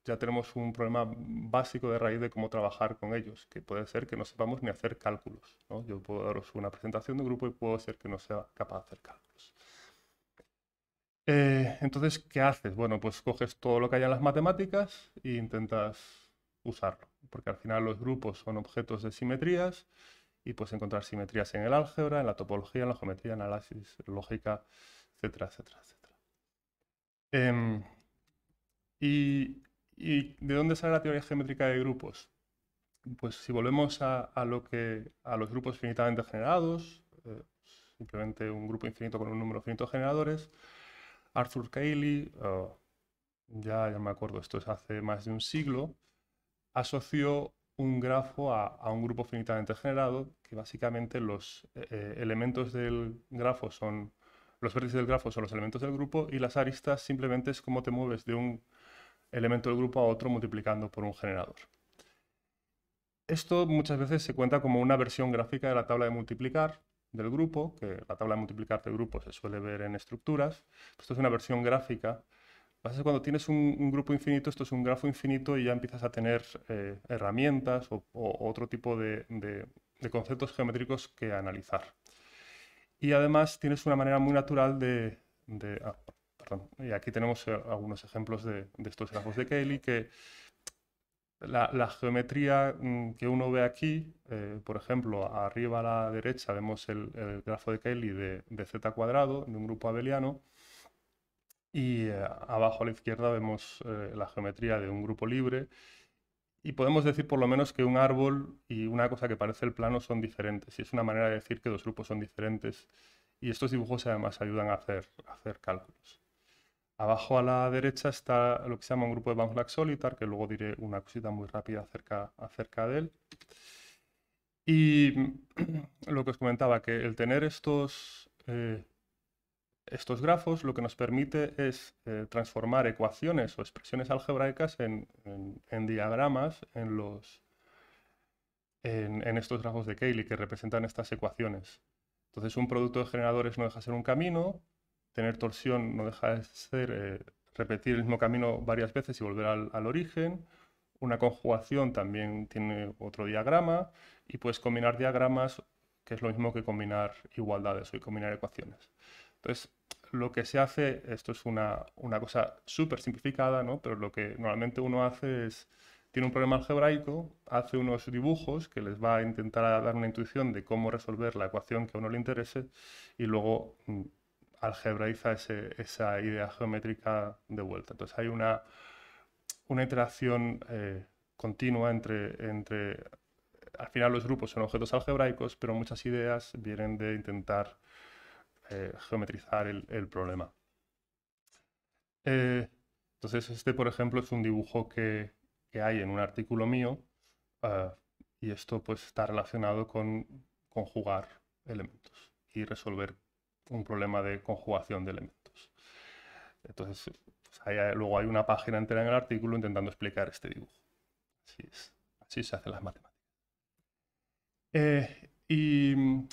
ya tenemos un problema básico de raíz de cómo trabajar con ellos, que puede ser que no sepamos ni hacer cálculos. Yo puedo daros una presentación de grupo y puedo ser que no sea capaz de hacer cálculos. Eh, entonces, ¿qué haces? Bueno, pues coges todo lo que hay en las matemáticas e intentas usarlo, porque al final los grupos son objetos de simetrías y puedes encontrar simetrías en el álgebra, en la topología, en la geometría, en análisis, lógica, etcétera, etcétera, etcétera. Em, y, de dónde sale la teoría geométrica de grupos? Pues si volvemos a, lo que, a los grupos finitamente generados, eh, simplemente un grupo infinito con un número finito de generadores, Arthur Cayley, ah, ya, ya me acuerdo, esto es hace más de un siglo, asoció un grafo a, un grupo finitamente generado, que básicamente los eh, eh, elementos del grafo son, los vértices del grafo son los elementos del grupo y las aristas simplemente es cómo te mueves de un elemento del grupo a otro multiplicando por un generador. Esto muchas veces se cuenta como una versión gráfica de la tabla de multiplicar, del grupo, que la tabla de multiplicar de grupos se suele ver en estructuras. Pues esto es una versión gráfica. cuando tienes un, grupo infinito, esto es un grafo infinito y ya empiezas a tener eh, herramientas o, otro tipo de, conceptos geométricos que analizar. Y además tienes una manera muy natural de... Ah, y aquí tenemos eh, algunos ejemplos de, estos grafos de Kelly que la, geometría mm, que uno ve aquí, eh, por ejemplo, arriba a la derecha vemos el, grafo de Kelly de, z cuadrado, de un grupo abeliano, y eh, abajo a la izquierda vemos eh, la geometría de un grupo libre, y podemos decir por lo menos que un árbol y una cosa que parece el plano son diferentes, y es una manera de decir que dos grupos son diferentes, y estos dibujos además ayudan a hacer cálculos. Abajo a la derecha está lo que se llama un grupo de Van Solitar, que luego diré una cosita muy rápida acerca, de él. Y [CLEARS THROAT] lo que os comentaba, que el tener estos, eh, estos grafos lo que nos permite es eh, transformar ecuaciones o expresiones algebraicas en, diagramas en, los, en, estos grafos de Cayley que representan estas ecuaciones. Entonces un producto de generadores no deja ser un camino, tener torsión no deja de ser eh, repetir el mismo camino varias veces y volver al, origen. Una conjugación también tiene otro diagrama y puedes combinar diagramas, que es lo mismo que combinar igualdades o combinar ecuaciones. Entonces, lo que se hace, esto es una, cosa súper simplificada, ¿no? pero lo que normalmente uno hace es, tiene un problema algebraico, hace unos dibujos que les va a intentar dar una intuición de cómo resolver la ecuación que a uno le interese y luego mm, algebraiza esa idea geométrica de vuelta. Entonces hay una, una interacción eh, continua entre, entre, al final los grupos son objetos algebraicos, pero muchas ideas vienen de intentar eh, geometrizar el, problema. Eh, entonces este, por ejemplo, es un dibujo que, hay en un artículo mío y esto pues está relacionado con conjugar elementos y resolver un problema de conjugación de elementos. Entonces, pues, luego hay una página entera en el artículo intentando explicar este dibujo. Así, se hacen las matemáticas. Eh, y mm,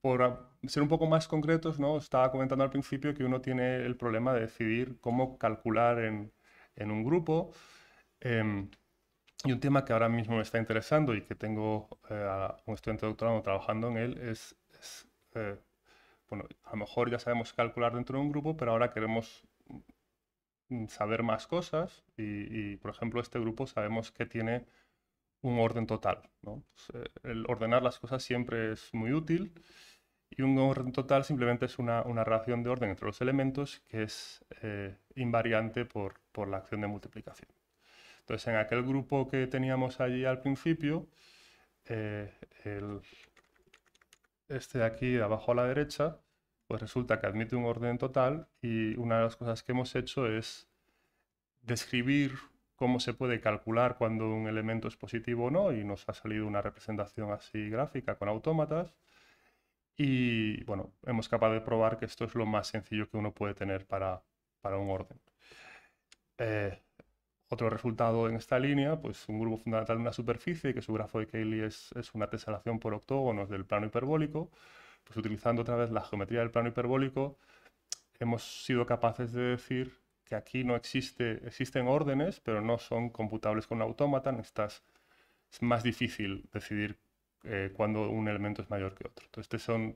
por ser un poco más concretos, ¿no? estaba comentando al principio que uno tiene el problema de decidir cómo calcular en, un grupo. Em, y un tema que ahora mismo me está interesando y que tengo eh, a un estudiante doctorado trabajando en él es, eh, bueno, a lo mejor ya sabemos calcular dentro de un grupo, pero ahora queremos mm, saber más cosas y, por ejemplo, este grupo sabemos que tiene un orden total. Pues, eh, el ordenar las cosas siempre es muy útil y un orden total simplemente es una, relación de orden entre los elementos que es eh, invariante por, la acción de multiplicación. Entonces, en aquel grupo que teníamos allí al principio, eh, el, este de aquí abajo a la derecha, pues resulta que admite un orden total y una de las cosas que hemos hecho es describir cómo se puede calcular cuando un elemento es positivo o no y nos ha salido una representación así gráfica con autómatas y bueno, hemos capaz de probar que esto es lo más sencillo que uno puede tener para, un orden. Eh, otro resultado en esta línea, pues un grupo fundamental de una superficie, que su grafo de Cayley es, una tesalación por octógonos del plano hiperbólico, pues utilizando otra vez la geometría del plano hiperbólico, hemos sido capaces de decir que aquí no existe, existen órdenes, pero no son computables con autómata, estas es más difícil decidir eh, cuando un elemento es mayor que otro. Entonces, estos son,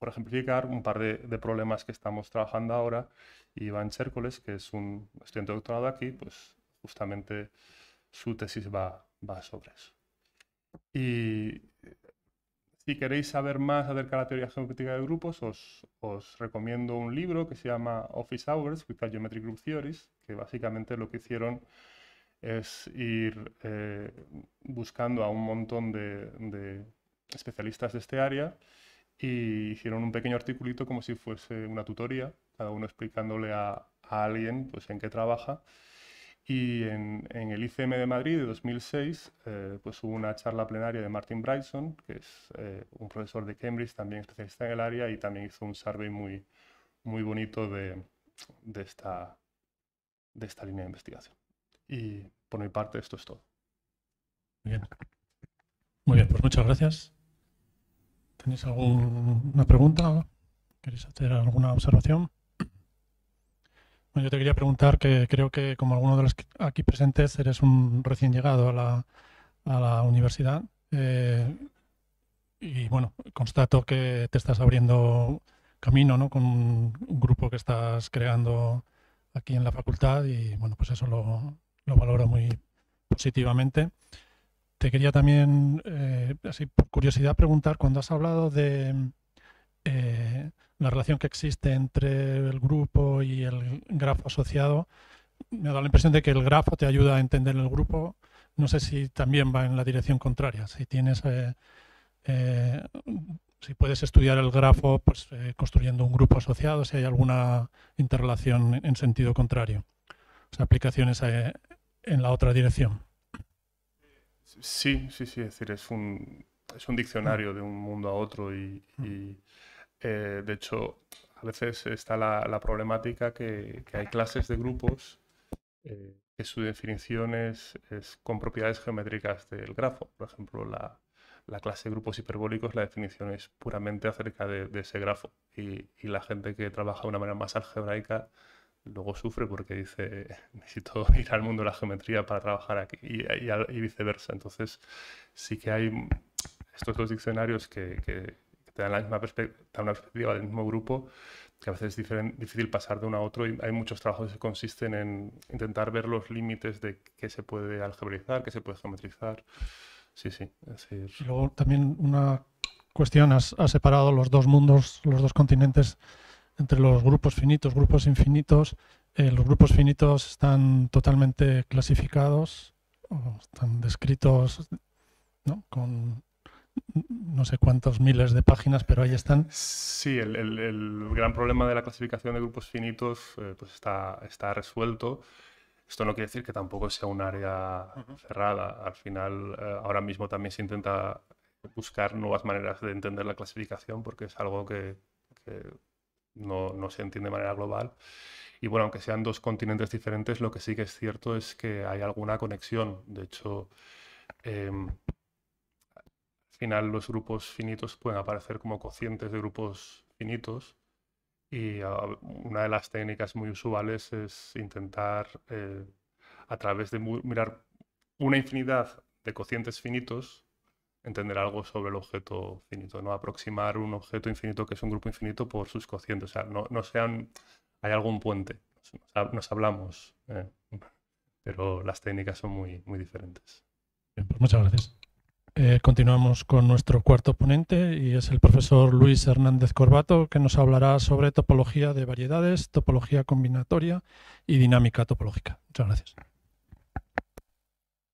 por ejemplificar, un par de, problemas que estamos trabajando ahora y Iván Chércoles, que es un estudiante doctorado aquí, pues justamente su tesis va, sobre eso. Y eh, si queréis saber más acerca de la teoría geométrica de grupos, os, recomiendo un libro que se llama Office Hours, with Geometric Group Theories, que básicamente lo que hicieron es ir eh, buscando a un montón de, especialistas de este área y hicieron un pequeño articulito como si fuese una tutoría, cada uno explicándole a, a alguien pues, en qué trabaja y en, el ICM de Madrid de 2006 eh, pues hubo una charla plenaria de Martin Bryson, que es eh, un profesor de Cambridge, también especialista en el área, y también hizo un survey muy, muy bonito de, esta, de esta línea de investigación. Y por mi parte esto es todo. Muy bien. Muy bien, pues muchas gracias. ¿Tenéis alguna pregunta? ¿Queréis hacer alguna observación? Yo te quería preguntar que creo que como alguno de los aquí presentes eres un recién llegado a la, universidad eh, y bueno, constato que te estás abriendo camino con un grupo que estás creando aquí en la facultad y bueno, pues eso lo, valoro muy positivamente. Te quería también, eh, así por curiosidad, preguntar, cuando has hablado de eh, la relación que existe entre el grupo y el grafo asociado, me da la impresión de que el grafo te ayuda a entender el grupo. No sé si también va en la dirección contraria. Si tienes, eh, eh, si puedes estudiar el grafo, pues eh, construyendo un grupo asociado, si hay alguna interrelación en sentido contrario. O sea, aplicaciones en la otra dirección. Sí, sí, sí. Es decir, es un, es un diccionario de un mundo a otro y mm. Eh, de hecho, a veces está la, problemática que, hay clases de grupos eh, que su definición es, con propiedades geométricas del grafo. Por ejemplo, la, clase de grupos hiperbólicos, la definición es puramente acerca de, ese grafo. Y, la gente que trabaja de una manera más algebraica luego sufre porque dice, [LAUGHS] necesito [LAUGHS] ir al mundo de la geometría para trabajar aquí y, viceversa. Entonces, sí que hay estos dos diccionarios que te la misma perspectiva, del mismo grupo que a veces es difícil pasar de uno a otro y hay muchos trabajos que consisten en intentar ver los límites de qué se puede algebraizar, qué se puede geometrizar. Sí, sí. luego también una cuestión, has, separado los dos mundos, los dos continentes entre los grupos finitos, grupos infinitos. Eh, los grupos finitos están totalmente clasificados, están descritos ¿no? con no sé cuántos miles de páginas, pero ahí están. Sí, el, gran problema de la clasificación de grupos finitos eh, pues está, está resuelto. Esto no quiere decir que tampoco sea un área cerrada. Al final, eh, ahora mismo también se intenta buscar nuevas maneras de entender la clasificación porque es algo que, no, se entiende de manera global. Y bueno, aunque sean dos continentes diferentes, lo que sí que es cierto es que hay alguna conexión. De hecho, em, final los grupos finitos pueden aparecer como cocientes de grupos finitos. Y ah, una de las técnicas muy usuales es intentar, eh, a través de mirar una infinidad de cocientes finitos, entender algo sobre el objeto finito, no aproximar un objeto infinito que es un grupo infinito por sus cocientes. O sea, no, no sean. Hay algún puente. Nos, hablamos, eh. pero las técnicas son muy, muy diferentes. Pues muchas gracias. Eh, continuamos con nuestro cuarto ponente y es el profesor Luis Hernández Corbato que nos hablará sobre topología de variedades, topología combinatoria y dinámica topológica. Muchas gracias.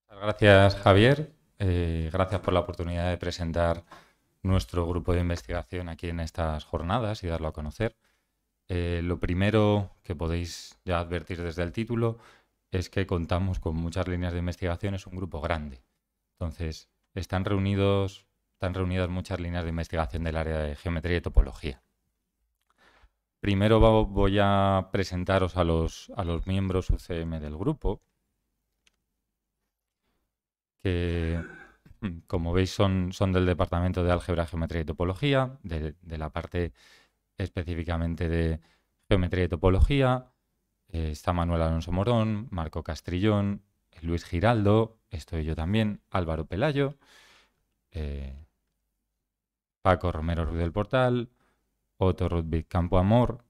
Gracias Javier, eh, gracias por la oportunidad de presentar nuestro grupo de investigación aquí en estas jornadas y darlo a conocer. Eh, lo primero que podéis ya advertir desde el título es que contamos con muchas líneas de investigación, es un grupo grande. Entonces, están, reunidos, están reunidas muchas líneas de investigación del área de geometría y topología. Primero voy a presentaros a los, a los miembros UCM del grupo, que como veis son, son del Departamento de Álgebra, Geometría y Topología, de, la parte específicamente de Geometría y Topología. Eh, está Manuel Alonso Morón, Marco Castrillón, Luis Giraldo, estoy yo también, Álvaro Pelayo, eh, Paco Romero Ruiz del Portal, Otto Rudvig Campo Amor,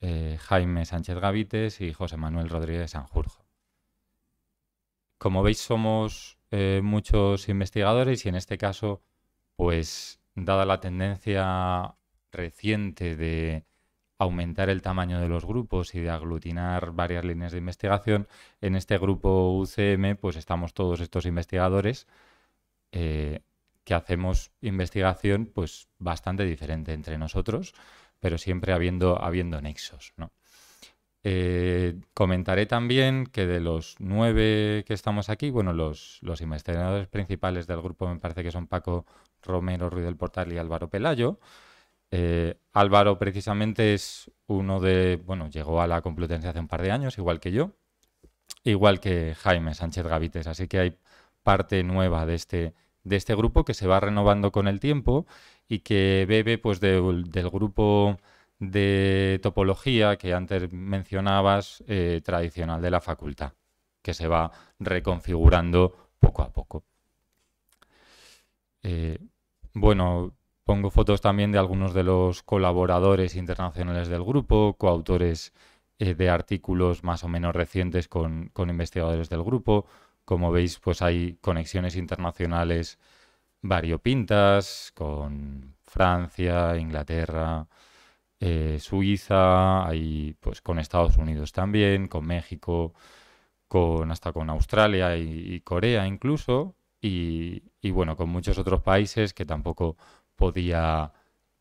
eh, Jaime Sánchez Gavites y José Manuel Rodríguez Sanjurjo. Como veis, somos eh, muchos investigadores y en este caso, pues dada la tendencia reciente de aumentar el tamaño de los grupos y de aglutinar varias líneas de investigación. En este grupo UCM, pues estamos todos estos investigadores eh, que hacemos investigación pues bastante diferente entre nosotros, pero siempre habiendo, habiendo nexos. Eh, comentaré también que de los nueve que estamos aquí, bueno, los, los investigadores principales del grupo me parece que son Paco Romero, Ruiz del Portal y Álvaro Pelayo. Eh, Álvaro precisamente es uno de, bueno, llegó a la Complutense hace un par de años, igual que yo, igual que Jaime Sánchez Gavites, así que hay parte nueva de este, de este grupo que se va renovando con el tiempo y que bebe pues del grupo de topología que antes mencionabas, eh, tradicional de la facultad, que se va reconfigurando poco a poco. Eh, bueno, Pongo fotos también de algunos de los colaboradores internacionales del grupo, coautores eh, de artículos más o menos recientes con, investigadores del grupo. Como veis, pues hay conexiones internacionales variopintas con Francia, Inglaterra, eh, Suiza, hay, pues con Estados Unidos también, con México, con hasta con Australia y, Corea incluso, y, y, bueno, con muchos otros países que tampoco podía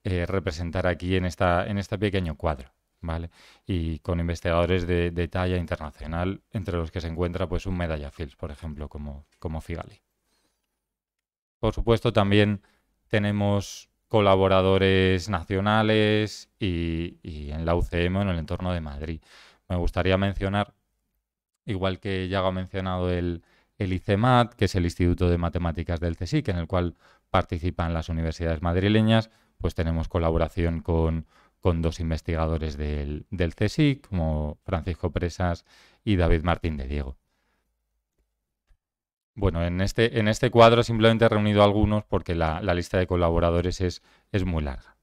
eh, representar aquí en, esta, en este pequeño cuadro. ¿Vale? Y con investigadores de, de, talla internacional, entre los que se encuentra pues, un medalla Fields, por ejemplo, como, como Figali. Por supuesto, también tenemos colaboradores nacionales y, en la UCM en el entorno de Madrid. Me gustaría mencionar, igual que ya ha mencionado el, el ICEMAT, que es el Instituto de Matemáticas del CSIC, en el cual participan las universidades madrileñas, pues tenemos colaboración con, dos investigadores del, del, CSIC, como Francisco Presas y David Martín de Diego. Bueno, en este, en este cuadro simplemente he reunido algunos porque la, lista de colaboradores es, es muy larga.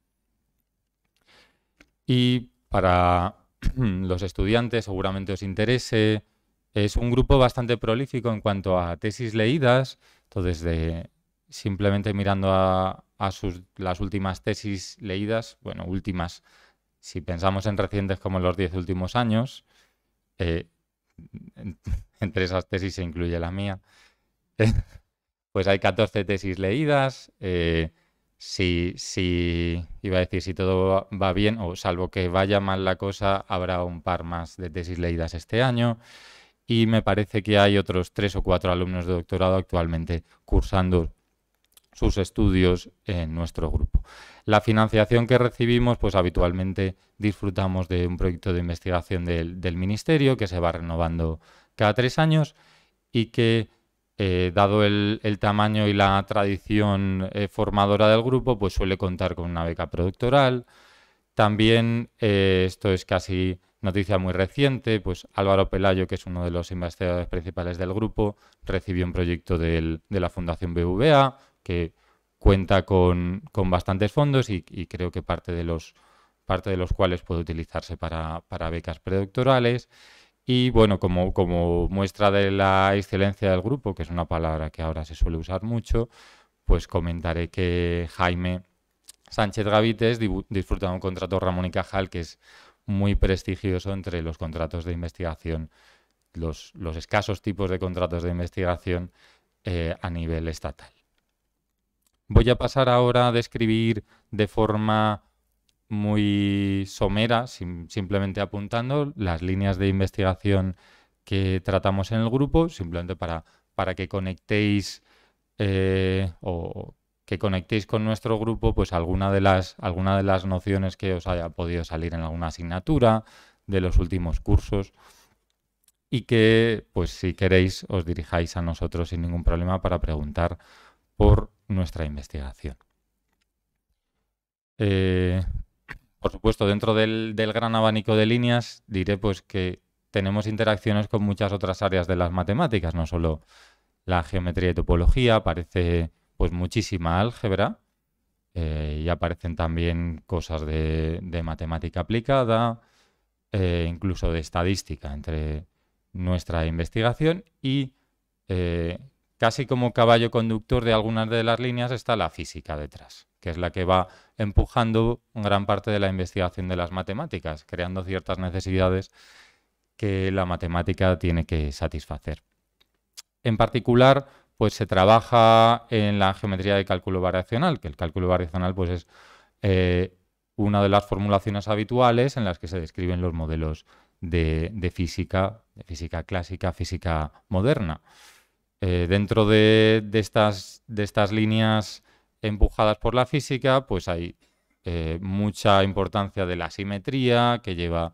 Y para [CLEARS THROAT] los estudiantes seguramente os interese, es un grupo bastante prolífico en cuanto a tesis leídas, entonces de, simplemente mirando a, las últimas tesis leídas, bueno, últimas, si pensamos en recientes como los 10 últimos años, eh, [LAUGHS] entre esas tesis se incluye la mía, [LAUGHS] pues hay 14 tesis leídas. Eh, si, iba a decir, si todo va bien, o salvo que vaya mal la cosa, habrá un par más de tesis leídas este año. Y me parece que hay otros tres o cuatro alumnos de doctorado actualmente cursando sus estudios en nuestro grupo. La financiación que recibimos, pues habitualmente disfrutamos de un proyecto de investigación del, Ministerio que se va renovando cada tres años y que, eh, dado el, tamaño y la tradición eh, formadora del grupo, pues suele contar con una beca productoral. También, eh, esto es casi noticia muy reciente, pues Álvaro Pelayo, que es uno de los investigadores principales del grupo, recibió un proyecto de la Fundación BVA, que cuenta con, bastantes fondos y, creo que parte de los, parte de los cuales puede utilizarse para, becas predoctorales. Y bueno, como, como, muestra de la excelencia del grupo, que es una palabra que ahora se suele usar mucho, pues comentaré que Jaime Sánchez Gavites disfruta de un contrato Ramón y Cajal que es muy prestigioso entre los contratos de investigación, los, los escasos tipos de contratos de investigación eh, a nivel estatal. Voy a pasar ahora a describir de forma muy somera, simplemente apuntando las líneas de investigación que tratamos en el grupo, simplemente para, para que conectéis eh, o que conectéis con nuestro grupo pues alguna de, las, alguna de las nociones que os haya podido salir en alguna asignatura de los últimos cursos y que pues si queréis os dirijáis a nosotros sin ningún problema para preguntar por nuestra investigación. Eh, por supuesto, dentro del, gran abanico de líneas, diré pues que tenemos interacciones con muchas otras áreas de las matemáticas, no solo la geometría y topología, aparece pues muchísima álgebra eh, y aparecen también cosas de, matemática aplicada, eh, incluso de estadística entre nuestra investigación y Casi como caballo conductor de algunas de las líneas está la física detrás, que es la que va empujando gran parte de la investigación de las matemáticas, creando ciertas necesidades que la matemática tiene que satisfacer. En particular, pues se trabaja en la geometría de cálculo variacional, que el cálculo variacional pues, es eh, una de las formulaciones habituales en las que se describen los modelos de física, de física clásica, física moderna. Eh, dentro de, estas, de estas líneas empujadas por la física, pues hay eh, mucha importancia de la simetría que lleva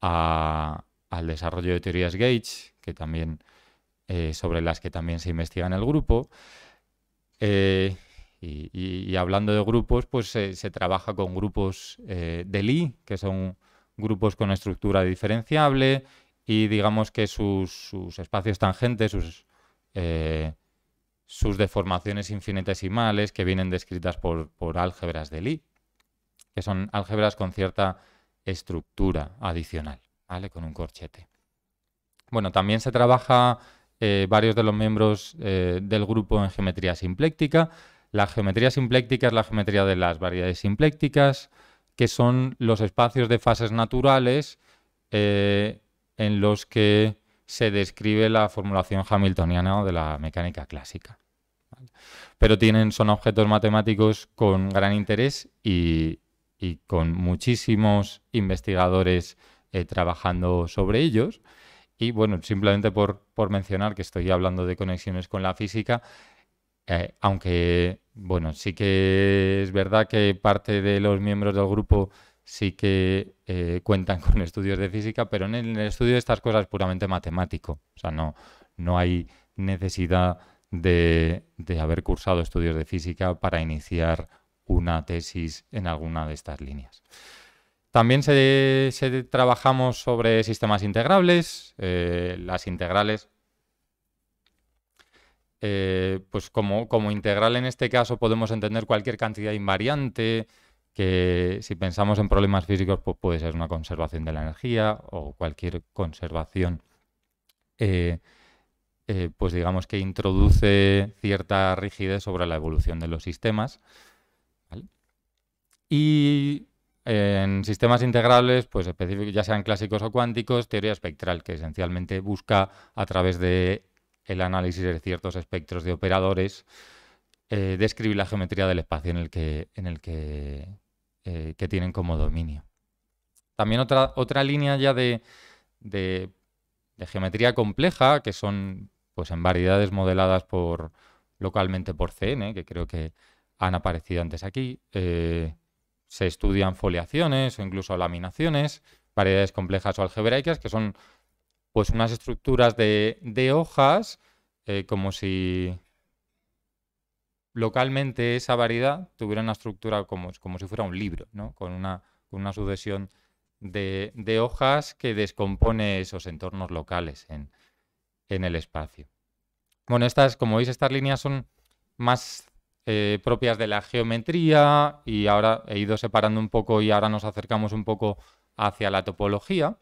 al desarrollo de teorías Gauge, que también, eh, sobre las que también se investiga en el grupo. y, hablando de grupos, pues se trabaja con grupos de Lie, que son grupos con estructura diferenciable y digamos que sus, sus espacios tangentes, sus eh, sus deformaciones infinitesimales que vienen descritas por, álgebras de Lie, que son álgebras con cierta estructura adicional, ¿vale? Con un corchete. Bueno, también se trabaja eh, varios de los miembros eh, del grupo en geometría simpléctica. La geometría simpléctica es la geometría de las variedades simplécticas, que son los espacios de fases naturales en los que se describe la formulación hamiltoniana de la mecánica clásica. Pero tienen, son objetos matemáticos con gran interés y, con muchísimos investigadores eh, trabajando sobre ellos. Y bueno, simplemente por, mencionar que estoy hablando de conexiones con la física, eh, aunque bueno, sí que es verdad que parte de los miembros del grupo sí que eh, cuentan [LAUGHS] con estudios de física, pero en el estudio de estas cosas es puramente matemático. O sea, no, hay necesidad de, haber cursado estudios de física para iniciar una tesis en alguna de estas líneas. También se, trabajamos sobre sistemas integrables, eh, las integrales. Eh, pues como integral en este caso podemos entender cualquier cantidad invariante, que si pensamos en problemas físicos, pues puede ser una conservación de la energía o cualquier conservación, eh, eh, pues digamos que introduce cierta rigidez sobre la evolución de los sistemas. Y en sistemas integrables, pues ya sean clásicos o cuánticos, teoría espectral, que esencialmente busca a través de el análisis de ciertos espectros de operadores, eh, describir la geometría del espacio en el que, en el que eh, que tienen como dominio. También otra, otra línea ya de, geometría compleja, que son pues en variedades modeladas por localmente por CN, que creo que han aparecido antes aquí. Eh, se estudian foliaciones o incluso laminaciones, variedades complejas o algebraicas, que son pues unas estructuras de, hojas, eh, como si localmente esa variedad tuviera una estructura como, como si fuera un libro, con, una, sucesión de, hojas que descompone esos entornos locales en, el espacio. Bueno, estas, como veis, estas líneas son más eh, propias de la geometría y ahora he ido separando un poco y ahora nos acercamos un poco hacia la topología.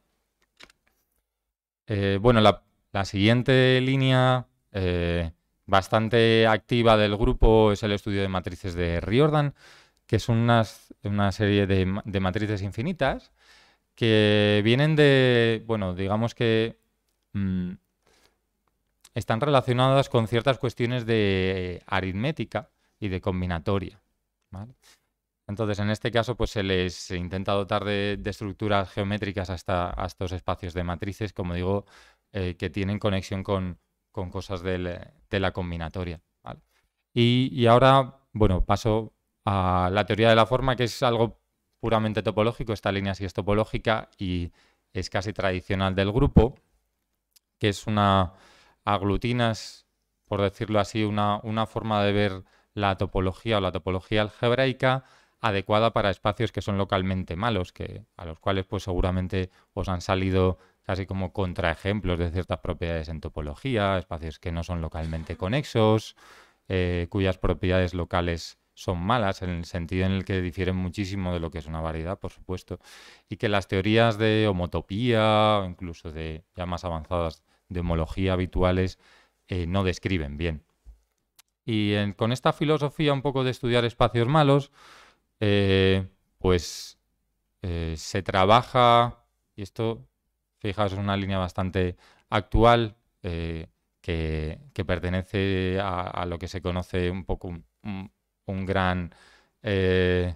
Eh, bueno, la, siguiente línea... Eh, bastante activa del grupo es el estudio de matrices de Riordan, que es una serie de, matrices infinitas que vienen de, bueno, digamos que mm, están relacionadas con ciertas cuestiones de aritmética y de combinatoria. Entonces, en este caso, pues se les intenta dotar de, estructuras geométricas hasta a estos espacios de matrices, como digo, eh, que tienen conexión con, con cosas eh, de la combinatoria. Y, ahora, bueno, paso a la teoría de la forma, que es algo puramente topológico. Esta línea sí es topológica y es casi tradicional del grupo, que es una aglutinas, por decirlo así, una, una forma de ver la topología o la topología algebraica adecuada para espacios que son localmente malos, que, a los cuales pues seguramente os han salido casi como contraejemplos de ciertas propiedades en topología, espacios que no son localmente conexos, eh, cuyas propiedades locales son malas, en el sentido en el que difieren muchísimo de lo que es una variedad, por supuesto, y que las teorías de homotopía o incluso de ya más avanzadas de homología habituales eh, no describen bien. Y con esta filosofía un poco de estudiar espacios malos, eh, pues se trabaja, y esto Fijaos, es una línea bastante actual eh, que, pertenece a, lo que se conoce un poco un, gran eh,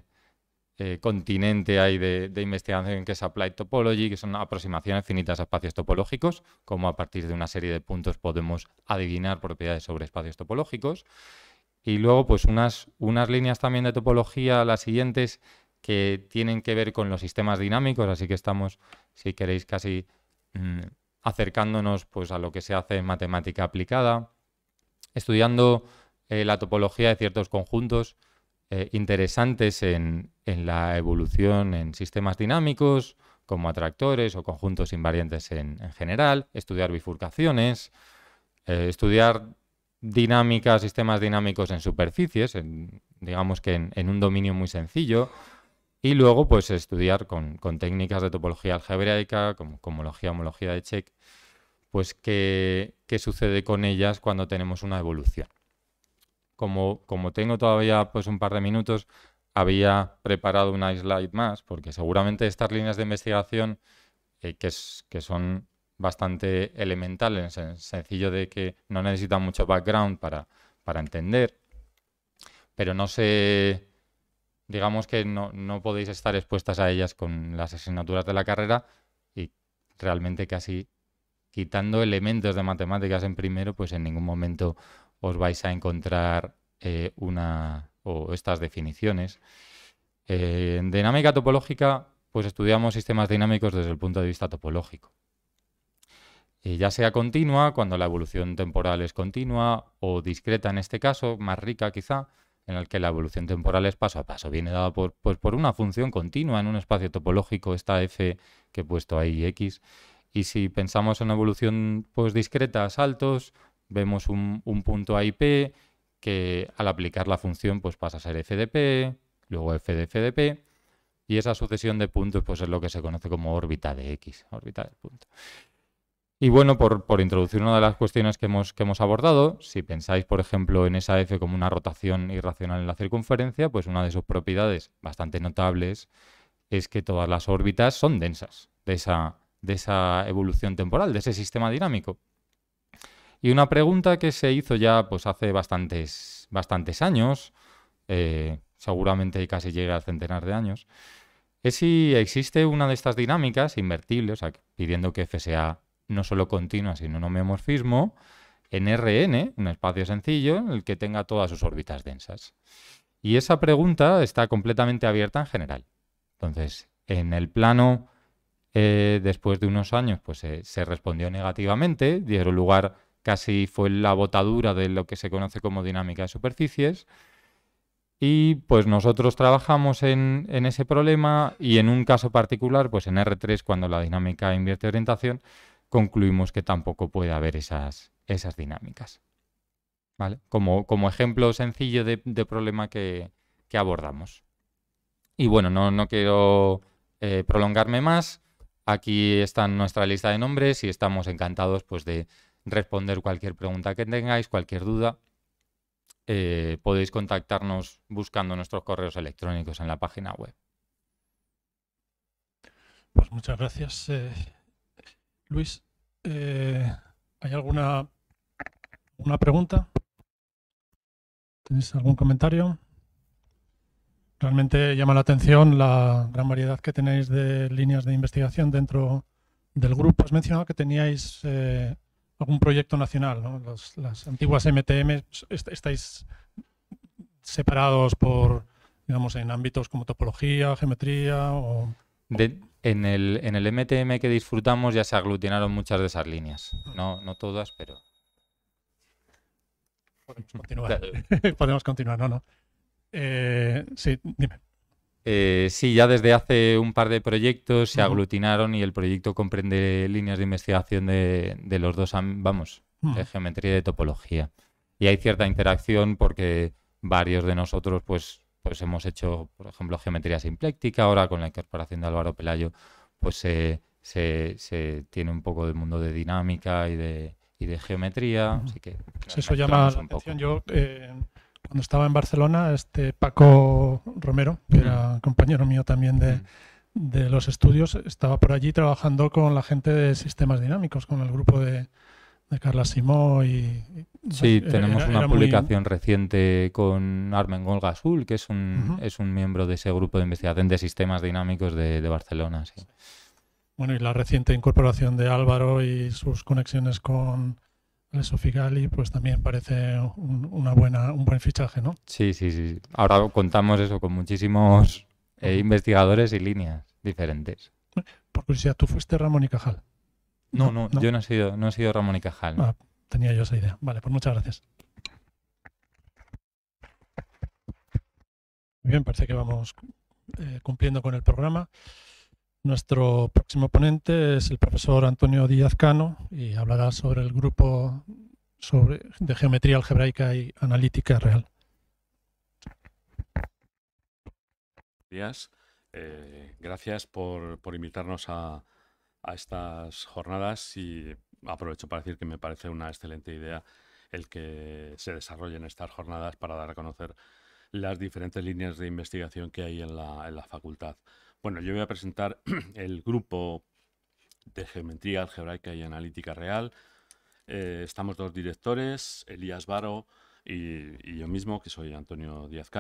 eh, continente de, investigación que es Applied Topology, que son aproximaciones finitas a espacios topológicos, como a partir de una serie de puntos podemos adivinar propiedades sobre espacios topológicos. Y luego, pues unas, unas líneas también de topología, las siguientes, que tienen que ver con los sistemas dinámicos, así que estamos, si queréis, casi mm, acercándonos pues, a lo que se hace en matemática aplicada, estudiando eh, la topología de ciertos conjuntos eh, interesantes en, la evolución en sistemas dinámicos, como atractores o conjuntos invariantes en, general, estudiar bifurcaciones, eh, estudiar dinámicas, sistemas dinámicos en superficies, digamos que en un dominio muy sencillo, y luego, pues estudiar con, técnicas de topología algebraica, como homología, homología de check, pues qué, sucede con ellas cuando tenemos una evolución. Como, como tengo todavía pues, un par de minutos, había preparado una slide más, porque seguramente estas líneas de investigación, eh, que, son bastante elementales, sencillo de que no necesitan mucho background para, para entender, pero no sé digamos que no, podéis estar expuestas a ellas con las asignaturas de la carrera y realmente casi quitando elementos de matemáticas en primero, pues en ningún momento os vais a encontrar eh, una o estas definiciones. Eh, en dinámica topológica, pues estudiamos sistemas dinámicos desde el punto de vista topológico. Eh, ya sea continua, cuando la evolución temporal es continua, o discreta en este caso, más rica quizá, en el que la evolución temporal es paso a paso. Viene dada por, pues, por una función continua en un espacio topológico, esta f que he puesto ahí, x. Y si pensamos en evolución pues, discreta a saltos, vemos un, punto a y p que al aplicar la función pues, pasa a ser f de p, luego f de f de p, y esa sucesión de puntos pues, es lo que se conoce como órbita de x, órbita del punto. Y bueno, por, introducir una de las cuestiones que hemos, que hemos abordado, si pensáis, por ejemplo, en esa F como una rotación irracional en la circunferencia, pues una de sus propiedades bastante notables es que todas las órbitas son densas de esa, de esa evolución temporal, de ese sistema dinámico. Y una pregunta que se hizo ya pues, hace bastantes, bastantes años, eh, seguramente casi llega a centenar de años, es si existe una de estas dinámicas invertibles, o sea, pidiendo que F sea no solo continua, sino un homeomorfismo en Rn, un espacio sencillo, en el que tenga todas sus órbitas densas. Y esa pregunta está completamente abierta en general. Entonces, en el plano, eh, después de unos años, pues eh, se respondió negativamente, dieron lugar, casi fue la botadura de lo que se conoce como dinámica de superficies. Y pues nosotros trabajamos en, en ese problema y en un caso particular, pues en R3, cuando la dinámica invierte orientación, concluimos que tampoco puede haber esas, esas dinámicas. Como, como ejemplo sencillo de, problema que, abordamos. Y bueno, no, quiero eh, prolongarme más. Aquí está nuestra lista de nombres y estamos encantados pues, de responder cualquier pregunta que tengáis, cualquier duda. Eh, podéis contactarnos buscando nuestros correos electrónicos en la página web. Pues muchas gracias. Eh, Luis, eh, ¿hay alguna una pregunta? ¿Tenéis algún comentario? Realmente llama la atención la gran variedad que tenéis de líneas de investigación dentro del grupo. Has mencionado que teníais eh, algún proyecto nacional, las antiguas MTM, estáis separados por, digamos, en ámbitos como topología, geometría o en, el, en el MTM que disfrutamos ya se aglutinaron muchas de esas líneas. No, todas, pero. Podemos continuar. [LAUGHS] no, no. Eh, sí, dime. Eh, sí, ya desde hace un par de proyectos se aglutinaron y el proyecto comprende líneas de investigación de, los dos, vamos, de geometría y de topología. Y hay cierta interacción porque varios de nosotros, pues, pues hemos hecho, por ejemplo, geometría simpléctica, ahora con la incorporación de Álvaro Pelayo, pues se, tiene un poco del mundo de dinámica y de, de geometría, así que... eso llama la atención. Yo, eh, cuando estaba en Barcelona, este Paco Romero, que era compañero mío también de... los estudios, estaba por allí trabajando con la gente de sistemas dinámicos, con el grupo de, de Carla Simó y, Sí, tenemos una publicación reciente con Armen Azul, que es un, es un miembro de ese grupo de investigación de sistemas dinámicos de, Barcelona. Bueno, y la reciente incorporación de Álvaro y sus conexiones con Alessio Gali pues también parece un, una buena, un buen fichaje, ¿no? Sí, sí, sí. Ahora contamos eso con muchísimos eh, investigadores y líneas diferentes. Por curiosidad, ¿tú fuiste Ramón y Cajal? No, no, yo no he sido, no he sido Ramón y Cajal. Ah, tenía yo esa idea. Vale, pues muchas gracias. Muy bien, parece que vamos eh, cumpliendo con el programa. Nuestro próximo ponente es el profesor Antonio Díaz Cano y hablará sobre el grupo sobre, de geometría algebraica y analítica real. Días. Eh, gracias por, invitarnos a, a, estas jornadas y aprovecho para decir que me parece una excelente idea el que se desarrollen estas jornadas para dar a conocer las diferentes líneas de investigación que hay en la, facultad. Bueno, yo voy a presentar [CLEARS THROAT] el grupo de geometría algebraica y analítica real. Eh, estamos dos directores, Elías Varo y, yo mismo, que soy Antonio Díaz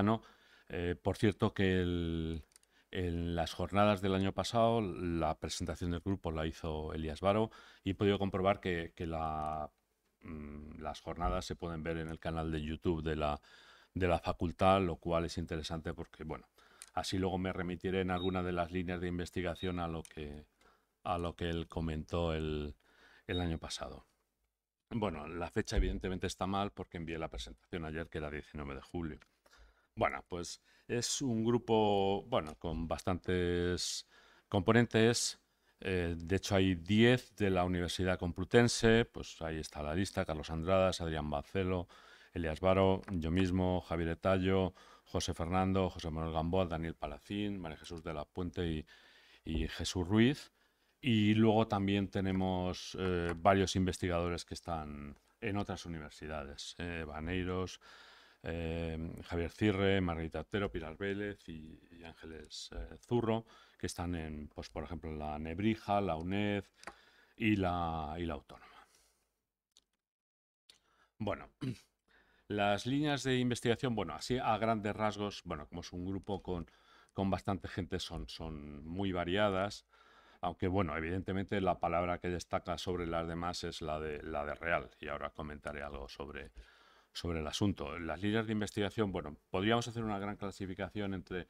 eh, por cierto que el, en las jornadas del año pasado, la presentación del grupo la hizo Elías Baro y he podido comprobar que, la, mm, las jornadas se pueden ver en el canal de YouTube de la, de la facultad, lo cual es interesante porque, bueno, así luego me remitiré en alguna de las líneas de investigación a lo que, a lo que él comentó el, el año pasado. Bueno, la fecha evidentemente está mal porque envié la presentación ayer, que era 19 de julio. Bueno, pues es un grupo, bueno, con bastantes componentes. Eh, de hecho, hay 10 de la Universidad Complutense, pues ahí está la lista, Carlos Andradas, Adrián Bacelo, Elias Baro, yo mismo, Javier Etallo, José Fernando, José Manuel Gamboa, Daniel Palacín, María Jesús de la Puente y, Jesús Ruiz. Y luego también tenemos eh, varios investigadores que están en otras universidades, eh, Baneiros, Em, Javier Cirre, Margarita Otero, Pilar Vélez y, Ángeles eh, Zurro, que están en, pues, por ejemplo, la Nebrija, la UNED y la, y la Autónoma. Bueno, [CLEARS THROAT] las líneas de investigación, bueno, así a grandes rasgos, bueno, como es un grupo con, con bastante gente, son, son muy variadas aunque bueno, evidentemente la palabra que destaca sobre las demás es la de, la de real, y ahora comentaré algo sobre, sobre el asunto. Las líneas de investigación, bueno, podríamos hacer una gran clasificación entre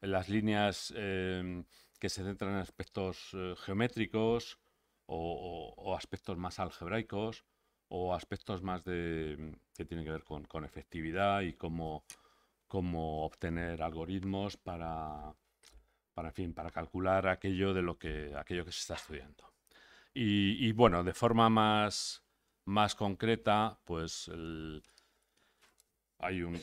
las líneas em, que se centran en aspectos eh, geométricos o, aspectos más algebraicos o aspectos más de, em, que tienen que ver con, efectividad y cómo, cómo obtener algoritmos para, para, fin, para calcular aquello, de lo que, aquello que se está estudiando. Y, bueno, de forma más, más concreta, pues el, hay un,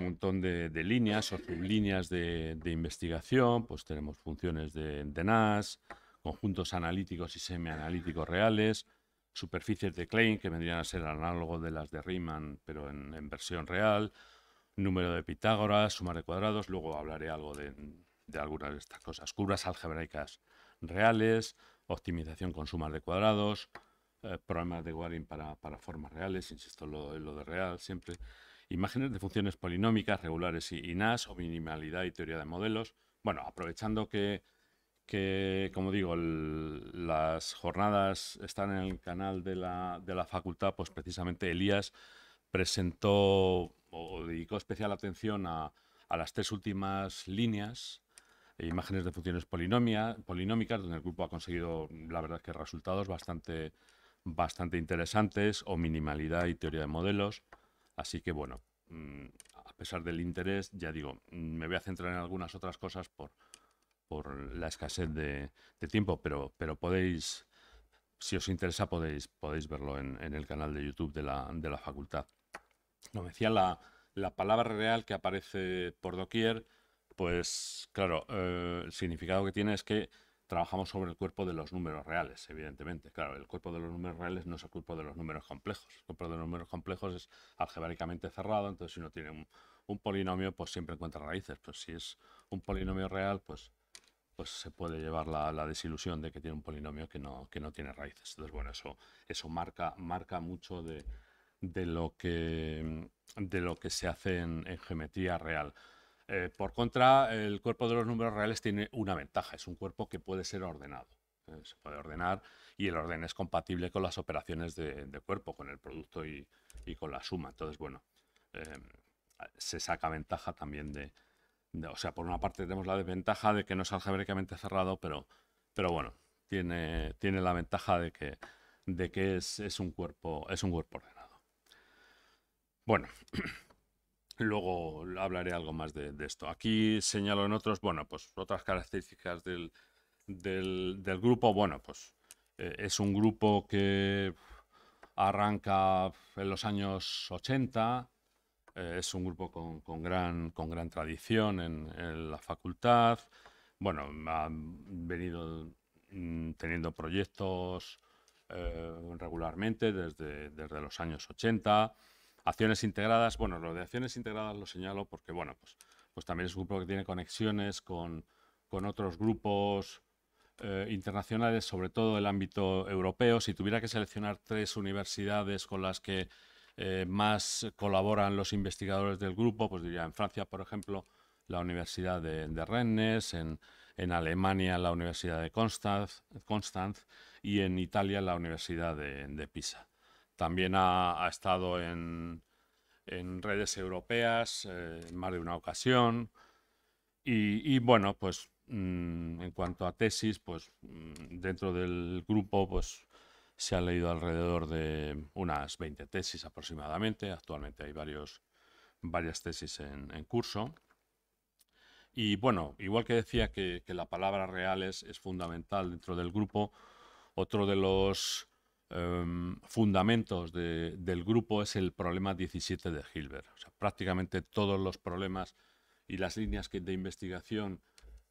montón de, líneas o sublíneas de, investigación, pues tenemos funciones de, de NAS, conjuntos analíticos y semianalíticos reales, superficies de Klein, que vendrían a ser análogo de las de Riemann, pero en, versión real, número de Pitágoras, suma de cuadrados, luego hablaré algo de, algunas de estas cosas, curvas algebraicas reales, optimización con sumas de cuadrados, eh, problemas de Waring para, formas reales, insisto, lo, lo de real siempre, imágenes de funciones polinómicas, regulares y, NAS, o minimalidad y teoría de modelos. Bueno, aprovechando que, que como digo, las jornadas están en el canal de la, de la facultad, pues precisamente Elías presentó o dedicó especial atención a, las tres últimas líneas, e imágenes de funciones polinómicas, donde el grupo ha conseguido, la verdad, que resultados bastante, bastante interesantes, o minimalidad y teoría de modelos. Así que bueno, mm, a pesar del interés, ya digo, mm, me voy a centrar en algunas otras cosas por, por la escasez de, tiempo, pero, pero podéis, si os interesa, podéis, podéis verlo en, el canal de YouTube de la, de facultad. Como decía, la, palabra real que aparece por doquier, pues claro, eh, el significado que tiene es que trabajamos sobre el cuerpo de los números reales, evidentemente. Claro, el cuerpo de los números reales no es el cuerpo de los números complejos. El cuerpo de los números complejos es algebraicamente cerrado, entonces si uno tiene un, polinomio, pues siempre encuentra raíces. pero pues si es un polinomio real, pues, pues se puede llevar la, desilusión de que tiene un polinomio que no, tiene raíces. Entonces, bueno, eso, eso marca, marca mucho de, lo que, de lo que se hace en geometría real. Eh, por contra, el cuerpo de los números reales tiene una ventaja, es un cuerpo que puede ser ordenado. Eh, se puede ordenar y el orden es compatible con las operaciones de, cuerpo, con el producto y, con la suma. Entonces, bueno, eh, se saca ventaja también de, O sea, por una parte tenemos la desventaja de que no es algebraicamente cerrado, pero, pero bueno, tiene, tiene la ventaja de que, de que es, un cuerpo, es un cuerpo ordenado. Bueno, [CLEARS THROAT] Luego hablaré algo más de, esto. Aquí señalo en otros, bueno, pues otras características del, grupo. Bueno, pues eh, es un grupo que arranca en los años 80. Eh, es un grupo con, gran, tradición en, la facultad. Bueno, han venido mm, teniendo proyectos eh, regularmente desde los años 80. Acciones integradas, bueno, lo de acciones integradas lo señalo porque, bueno, pues, pues también es un grupo que tiene conexiones con, otros grupos eh, internacionales, sobre todo el ámbito europeo. Si tuviera que seleccionar tres universidades con las que eh, más colaboran los investigadores del grupo, pues diría en Francia, por ejemplo, la Universidad de, Rennes, en, en, Alemania la Universidad de Constanz, y en Italia la Universidad de Pisa. También ha, estado en, redes europeas eh, en más de una ocasión. Y, bueno, pues mm, en cuanto a tesis, pues mm, dentro del grupo pues se han leído alrededor de unas 20 tesis aproximadamente. Actualmente hay varios, varias tesis en, curso. Y bueno, igual que decía que, la palabra real es, fundamental dentro del grupo, otro de los Em, fundamentos del grupo es el problema 17 de Hilbert. sea, prácticamente todos los problemas y las líneas de investigación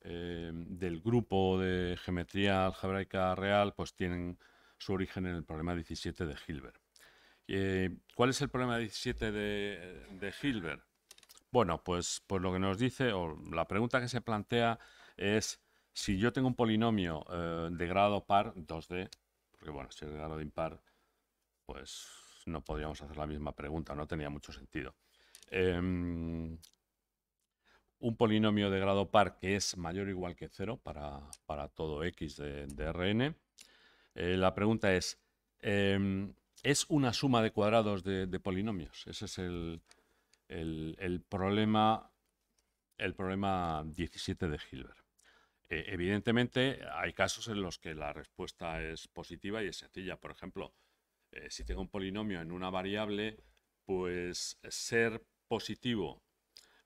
em, del grupo de geometría algebraica real pues tienen su origen en el problema 17 de Hilbert. Eh, ¿Cuál es el problema 17 de, Hilbert? Bueno, pues, pues, lo que nos dice, o la pregunta que se plantea es si yo tengo un polinomio eh, de grado par 2D, porque bueno, si grado de impar, pues no podríamos hacer la misma pregunta, no tenía mucho sentido. Em, un polinomio de grado par que es mayor o igual que cero para, todo x de, Rn. Eh, la pregunta es, em, ¿es una suma de cuadrados de, polinomios? Ese es el, problema, el problema 17 de Hilbert. Eh, evidentemente, hay casos en los que la respuesta es positiva y es sencilla. Por ejemplo, eh, si tengo un polinomio en una variable, pues ser positivo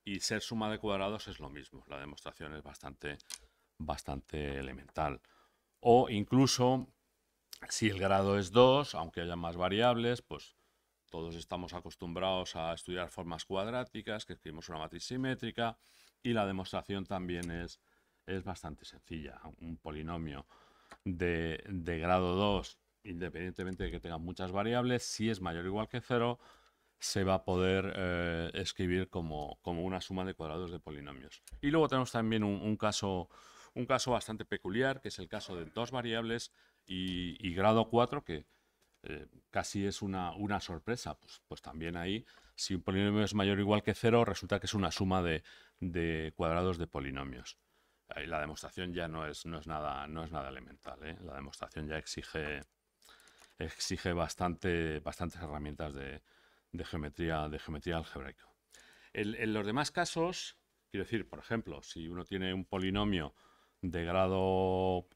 y ser suma de cuadrados es lo mismo. La demostración es bastante, bastante elemental. O incluso, si el grado es 2, aunque haya más variables, pues todos estamos acostumbrados a estudiar formas cuadráticas, que escribimos una matriz simétrica, y la demostración también es es bastante sencilla. Un polinomio de, grado 2, independientemente de que tenga muchas variables, si es mayor o igual que 0, se va a poder eh, escribir como, una suma de cuadrados de polinomios. Y luego tenemos también un, caso, un caso bastante peculiar, que es el caso de dos variables y, grado 4, que eh, casi es una, sorpresa. Pues, pues, también ahí, si un polinomio es mayor o igual que cero, resulta que es una suma de cuadrados de polinomios la demostración ya no es, no es, nada, no es nada elemental. ¿eh? La demostración ya exige, exige bastante, bastantes herramientas de, geometría, de geometría algebraica. En, los demás casos, quiero decir, por ejemplo, si uno tiene un polinomio de grado,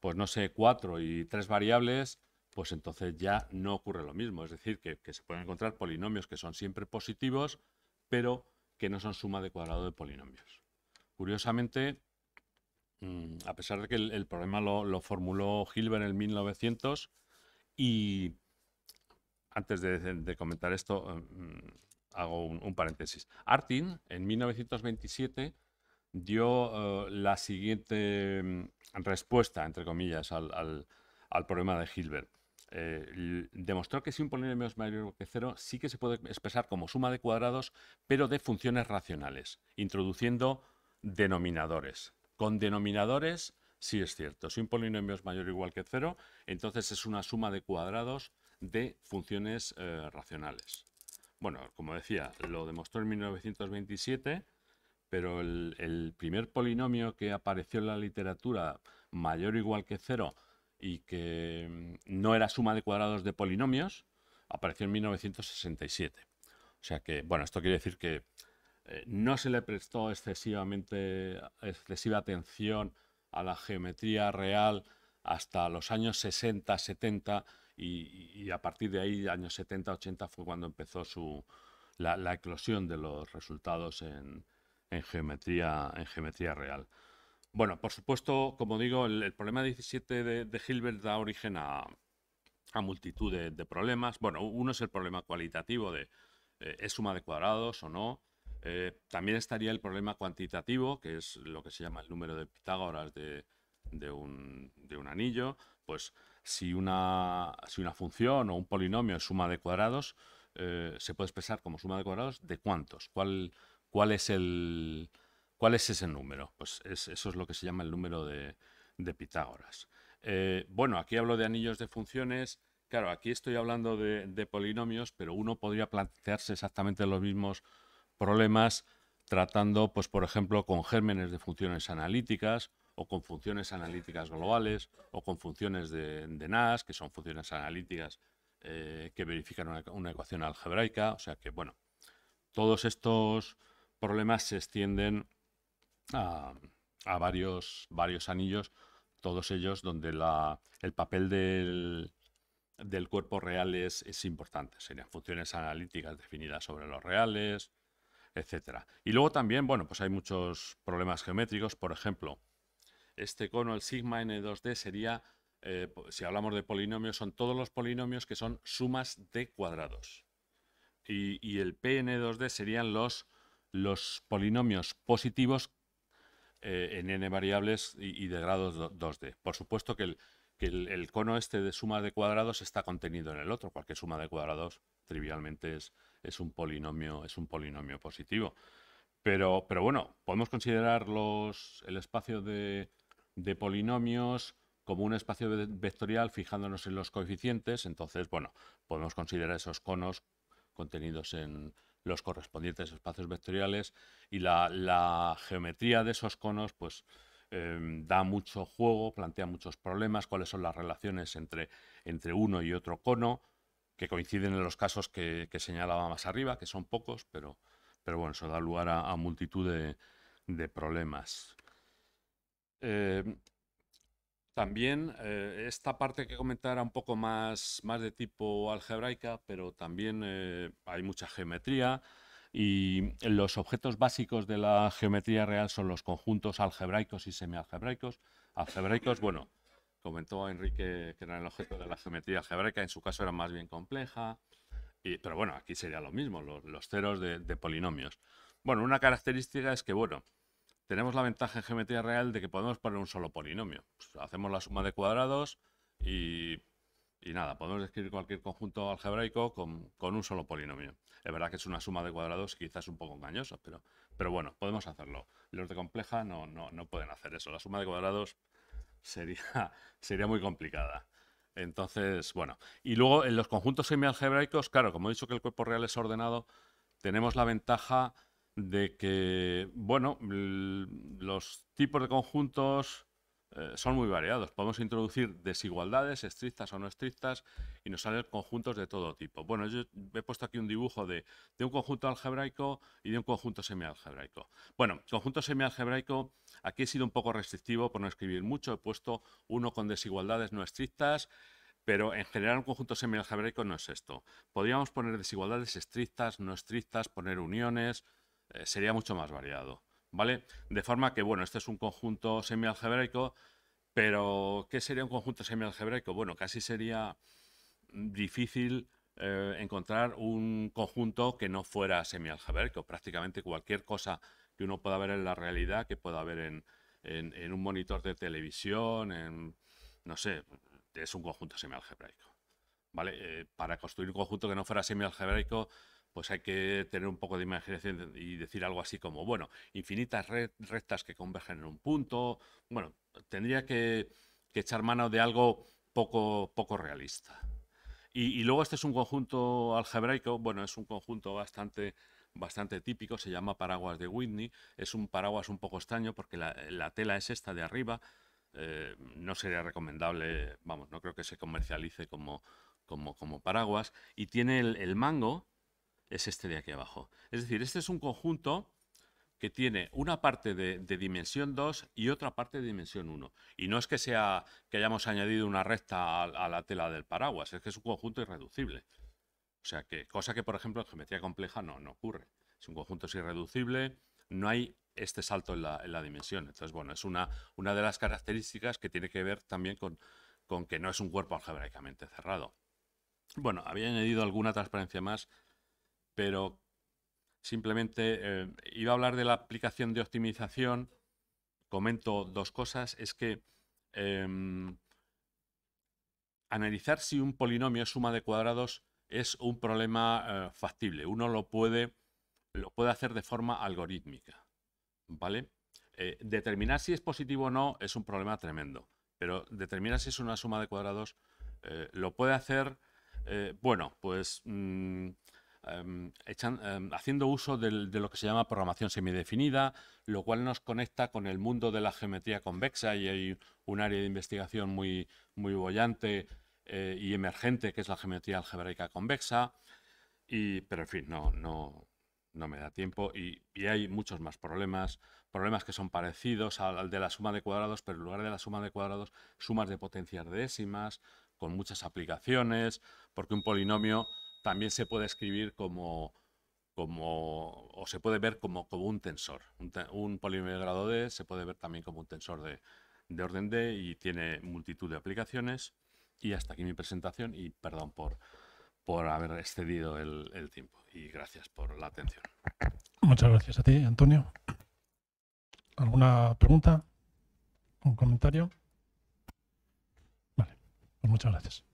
pues no sé, 4 y tres variables, pues entonces ya no ocurre lo mismo. Es decir, que, que se pueden encontrar polinomios que son siempre positivos, pero que no son suma de cuadrado de polinomios. Curiosamente, Mm, a pesar de que el, problema lo, formuló Hilbert en el 1900 y antes de, comentar esto, mm, hago un, paréntesis. Artin, en 1927, dio eh, la siguiente mm, respuesta, entre comillas, al, problema de Hilbert. Eh, demostró que si un polinomio es mayor que cero, sí que se puede expresar como suma de cuadrados, pero de funciones racionales, introduciendo denominadores con denominadores sí es cierto. Si un polinomio es mayor o igual que cero, entonces es una suma de cuadrados de funciones eh, racionales. Bueno, como decía, lo demostró en 1927, pero el, primer polinomio que apareció en la literatura mayor o igual que cero, y que mm, no era suma de cuadrados de polinomios, apareció en 1967. O sea que, bueno, esto quiere decir que eh, no se le prestó excesivamente, excesiva atención a la geometría real hasta los años 60, 70 y, a partir de ahí, años 70, 80 fue cuando empezó la, eclosión de los resultados en, en, geometría, en geometría real. Bueno, por supuesto, como digo, el, problema 17 de, Hilbert da origen a, multitud de, problemas. Bueno, uno es el problema cualitativo de eh, es suma de cuadrados o no. Eh, también estaría el problema cuantitativo, que es lo que se llama el número de Pitágoras de, un, anillo. Pues si una, una, función o un polinomio es suma de cuadrados, eh, se puede expresar como suma de cuadrados de cuántos. ¿Cuál, cuál, es, el, cuál es, ese número? Pues eso es lo que se llama el número de, Pitágoras. Eh, bueno, aquí hablo de anillos de funciones. Claro, aquí estoy hablando de, de polinomios, pero uno podría plantearse exactamente los mismos problemas tratando, pues, por ejemplo, con gérmenes de funciones analíticas o con funciones analíticas globales o con funciones de, de NAS, que son funciones analíticas eh, que verifican una, ecuación algebraica. O sea que, bueno, todos estos problemas se extienden a, varios, anillos, todos ellos donde el papel del, cuerpo real es, es importante. Serían funciones analíticas definidas sobre los reales, y luego también, bueno, pues hay muchos problemas geométricos. Por ejemplo, este cono, el sigma n2d, sería, eh, si hablamos de polinomios, son todos los polinomios que son sumas de cuadrados. Y, el pn2d serían los, los polinomios positivos eh, en n variables y, de grados 2d. Por supuesto que el, cono este de suma de cuadrados está contenido en el otro, cualquier suma de cuadrados trivialmente es es un polinomio, es un polinomio positivo. Pero, pero bueno, podemos considerar el espacio de, polinomios como un espacio vectorial fijándonos en los coeficientes, entonces, bueno, podemos considerar esos conos contenidos en los correspondientes espacios vectoriales y la, geometría de esos conos, pues, em, da mucho juego, plantea muchos problemas, cuáles son las relaciones entre, entre uno y otro cono, que coinciden en los casos que, señalaba más arriba, que son pocos, pero, pero bueno, eso da lugar a, multitud de, problemas. Eh, también eh, esta parte que era un poco más, más de tipo algebraica, pero también eh, hay mucha geometría y los objetos básicos de la geometría real son los conjuntos algebraicos y semialgebraicos. Algebraicos, bueno, Comentó Enrique que era el objeto de la geometría algebraica, en su caso era más bien compleja, pero bueno, aquí sería lo mismo, los, ceros de, polinomios. Bueno, una característica es que, bueno, tenemos la ventaja en geometría real de que podemos poner un solo polinomio. Pues, hacemos la suma de cuadrados y, nada, podemos describir cualquier conjunto algebraico con, un solo polinomio. Es verdad que es una suma de cuadrados quizás un poco engañoso, pero, pero bueno, podemos hacerlo. Los de compleja no, no pueden hacer eso. La suma de cuadrados sería, [LAUGHS] sería muy complicada. Entonces, bueno. Y luego en los conjuntos semialgebraicos, claro, como he dicho que el cuerpo real es ordenado, tenemos la ventaja de que, bueno, los tipos de conjuntos eh, son muy variados. Podemos introducir desigualdades, estrictas o no estrictas, y nos salen conjuntos de todo tipo. Bueno, yo he puesto aquí un dibujo de, un conjunto algebraico y de un conjunto semialgebraico. Bueno, conjunto semialgebraico, aquí he sido un poco restrictivo por no escribir mucho. He puesto uno con desigualdades no estrictas, pero en general un conjunto semialgebraico no es esto. Podríamos poner desigualdades estrictas, no estrictas, poner uniones, eh, sería mucho más variado. ¿vale? De forma que, bueno, este es un conjunto semialgebraico, pero ¿qué sería un conjunto semialgebraico? Bueno, casi sería difícil eh, encontrar un conjunto que no fuera semialgebraico. Prácticamente cualquier cosa que uno pueda ver en la realidad, que pueda ver en, un monitor de televisión, no sé, es un conjunto semialgebraico. ¿Vale? Eh, para construir un conjunto que no fuera semialgebraico pues hay que tener un poco de imaginación y decir algo así como, bueno, infinitas rectas que convergen en un punto. Bueno, tendría que, echar mano de algo poco, poco realista. Y, luego este es un conjunto algebraico, bueno, es un conjunto bastante, bastante típico, se llama paraguas de Whitney, es un paraguas un poco extraño porque la, tela es esta de arriba, eh, no sería recomendable, vamos, no creo que se comercialice como, como, como paraguas, y tiene el mango, es este de aquí abajo. Es decir, este es un conjunto que tiene una parte de, dimensión 2 y otra parte de dimensión 1. Y no es que sea que hayamos añadido una recta a, la tela del paraguas, es que es un conjunto irreducible. O sea que, cosa que por ejemplo en geometría compleja no, no ocurre. Si un conjunto es irreducible, no hay este salto en la, dimensión. Entonces, bueno, es una, una, de las características que tiene que ver también con, con que no es un cuerpo algebraicamente cerrado. Bueno, había añadido alguna transparencia más pero simplemente eh, iba a hablar de la aplicación de optimización. Comento dos cosas. Es que em, analizar si un polinomio es suma de cuadrados es un problema eh, factible. Uno lo puede, lo puede hacer de forma algorítmica. ¿Vale? Eh, determinar si es positivo o no es un problema tremendo. Pero determinar si es una suma de cuadrados lo puede hacer, bueno, pues... Mm, Em, em, haciendo uso de lo que se llama programación semidefinida, lo cual nos conecta con el mundo de la geometría convexa y hay un área de investigación muy, muy bollante eh, y emergente que es la geometría algebraica convexa. Y, pero en fin, no, no, no me da tiempo y, hay muchos más problemas, problemas que son parecidos al, de la suma de cuadrados, pero en lugar de la suma de cuadrados, sumas de potencias décimas, con muchas aplicaciones, porque un polinomio también se puede escribir como, como o se puede ver como, como un tensor. Un, un polinomio de grado D se puede ver también como un tensor de, orden D y tiene multitud de aplicaciones. Y hasta aquí mi presentación y perdón por, por haber excedido el, el tiempo. Y gracias por la atención. Muchas gracias a ti, Antonio. ¿Alguna pregunta? ¿Un comentario? Vale, pues muchas gracias.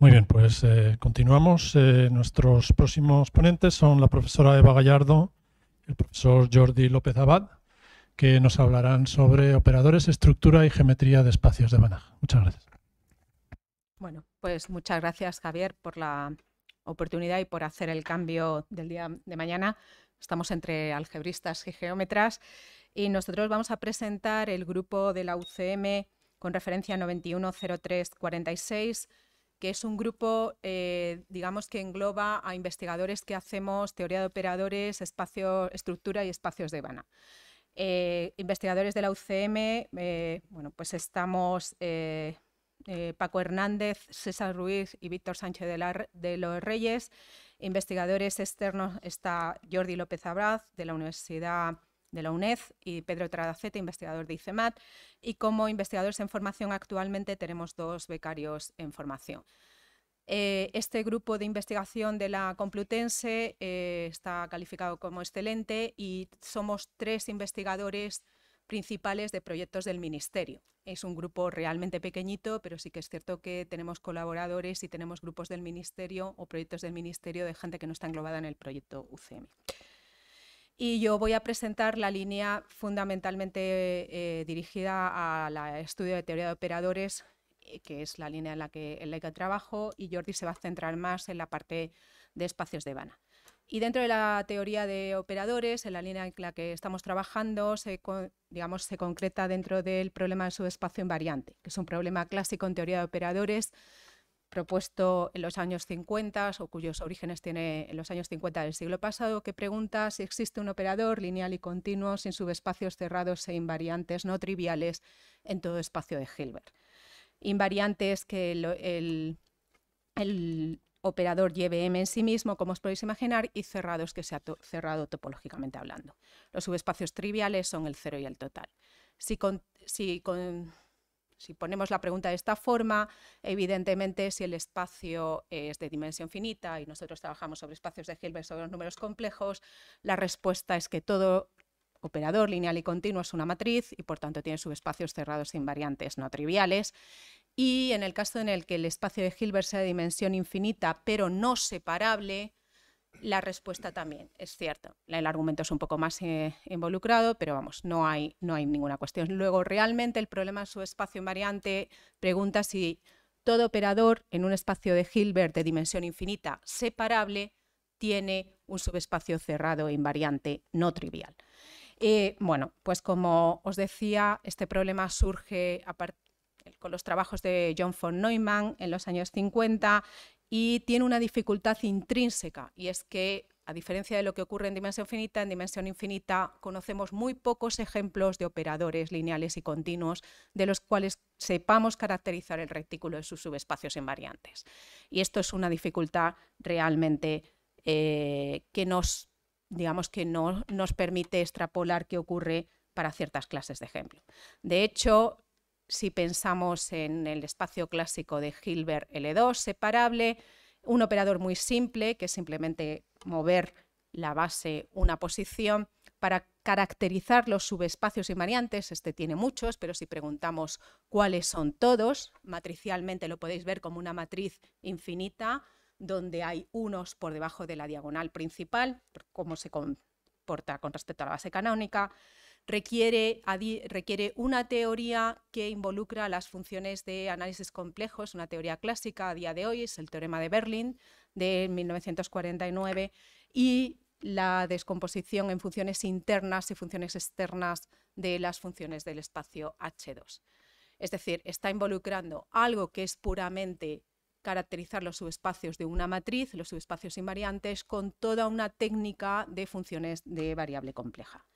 Muy bien, pues eh, continuamos. Eh, nuestros próximos ponentes son la profesora Eva Gallardo, el profesor Jordi López Abad, que nos hablarán sobre operadores, estructura y geometría de espacios de Banach. Muchas gracias. Bueno, pues muchas gracias, Javier, por la oportunidad y por hacer el cambio del día de mañana. Estamos entre algebristas y geómetras y nosotros vamos a presentar el grupo de la UCM con referencia 910346 que es un grupo, eh, digamos, que engloba a investigadores que hacemos teoría de operadores, espacio, estructura y espacios de vana. Eh, investigadores de la UCM, eh, bueno, pues estamos Paco Hernández, César Ruiz y Víctor Sánchez de, de los Reyes. Investigadores externos está Jordi López Abraz de la Universidad de la UNED y Pedro Tradacete, investigador de ICEMAT. Y como investigadores en formación actualmente tenemos dos becarios en formación. Eh, este grupo de investigación de la Complutense eh, está calificado como excelente y somos tres investigadores principales de proyectos del Ministerio. Es un grupo realmente pequeñito, pero sí que es cierto que tenemos colaboradores y tenemos grupos del Ministerio o proyectos del Ministerio de gente que no está englobada en el proyecto UCM y yo voy a presentar la línea fundamentalmente eh, dirigida al estudio de teoría de operadores, eh, que es la línea en la, que, en la que trabajo, y Jordi se va a centrar más en la parte de espacios de Habana. Y dentro de la teoría de operadores, en la línea en la que estamos trabajando, se, digamos, se concreta dentro del problema del subespacio invariante, que es un problema clásico en teoría de operadores propuesto en los años 50 o cuyos orígenes tiene en los años 50 del siglo pasado, que pregunta si existe un operador lineal y continuo sin subespacios cerrados e invariantes no triviales en todo espacio de Hilbert. Invariantes que el, operador lleve M en sí mismo, como os podéis imaginar, y cerrados que sea ha cerrado topológicamente hablando. Los subespacios triviales son el cero y el total. Si, si con, si ponemos la pregunta de esta forma, evidentemente si el espacio es de dimensión finita y nosotros trabajamos sobre espacios de Hilbert sobre los números complejos, la respuesta es que todo operador lineal y continuo es una matriz y por tanto tiene subespacios cerrados sin variantes no triviales. Y en el caso en el que el espacio de Hilbert sea de dimensión infinita pero no separable, la respuesta también, es cierto. El argumento es un poco más eh, involucrado, pero vamos, no hay, no hay ninguna cuestión. Luego, realmente el problema subespacio subespacio invariante pregunta si todo operador en un espacio de Hilbert de dimensión infinita separable tiene un subespacio cerrado e invariante no trivial. Eh, bueno, pues como os decía, este problema surge con los trabajos de John von Neumann en los años 50 y tiene una dificultad intrínseca y es que a diferencia de lo que ocurre en dimensión finita, en dimensión infinita conocemos muy pocos ejemplos de operadores lineales y continuos de los cuales sepamos caracterizar el rectículo de sus subespacios invariantes. Y esto es una dificultad realmente eh, que nos, digamos que no nos permite extrapolar qué ocurre para ciertas clases de ejemplo. De hecho, si pensamos en el espacio clásico de Hilbert L2 separable, un operador muy simple, que es simplemente mover la base una posición para caracterizar los subespacios invariantes, Este tiene muchos, pero si preguntamos cuáles son todos, matricialmente lo podéis ver como una matriz infinita, donde hay unos por debajo de la diagonal principal, cómo se comporta con respecto a la base canónica, requiere, una teoría que involucra las funciones de análisis complejos, una teoría clásica a día de hoy, es el teorema de Berlín de 1949, y la descomposición en funciones internas y funciones externas de las funciones del espacio H2. Es decir, está involucrando algo que es puramente caracterizar los subespacios de una matriz, los subespacios invariantes, con toda una técnica de funciones de variable compleja.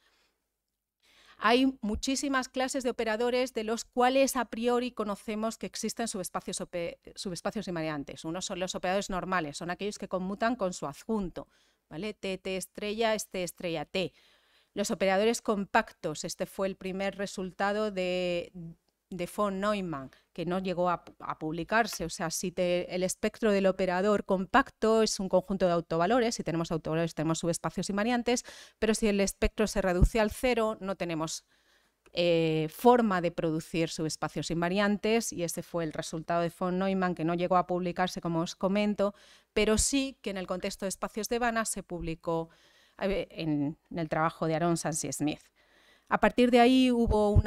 Hay muchísimas clases de operadores de los cuales a priori conocemos que existen subespacios, y mareantes. Unos son los operadores normales, son aquellos que conmutan con su adjunto, ¿vale? T, T estrella, este estrella T. Los operadores compactos, este fue el primer resultado de, de von Neumann, que no llegó a, publicarse. O sea, si el espectro del operador compacto es un conjunto de autovalores, si tenemos autovalores tenemos subespacios invariantes, pero si el espectro se reduce al cero, no tenemos eh, forma de producir subespacios invariantes y ese fue el resultado de von Neumann que no llegó a publicarse como os comento, pero sí que en el contexto de espacios de Banach se publicó eh, en, el trabajo de Aaron y Smith. A partir de ahí hubo un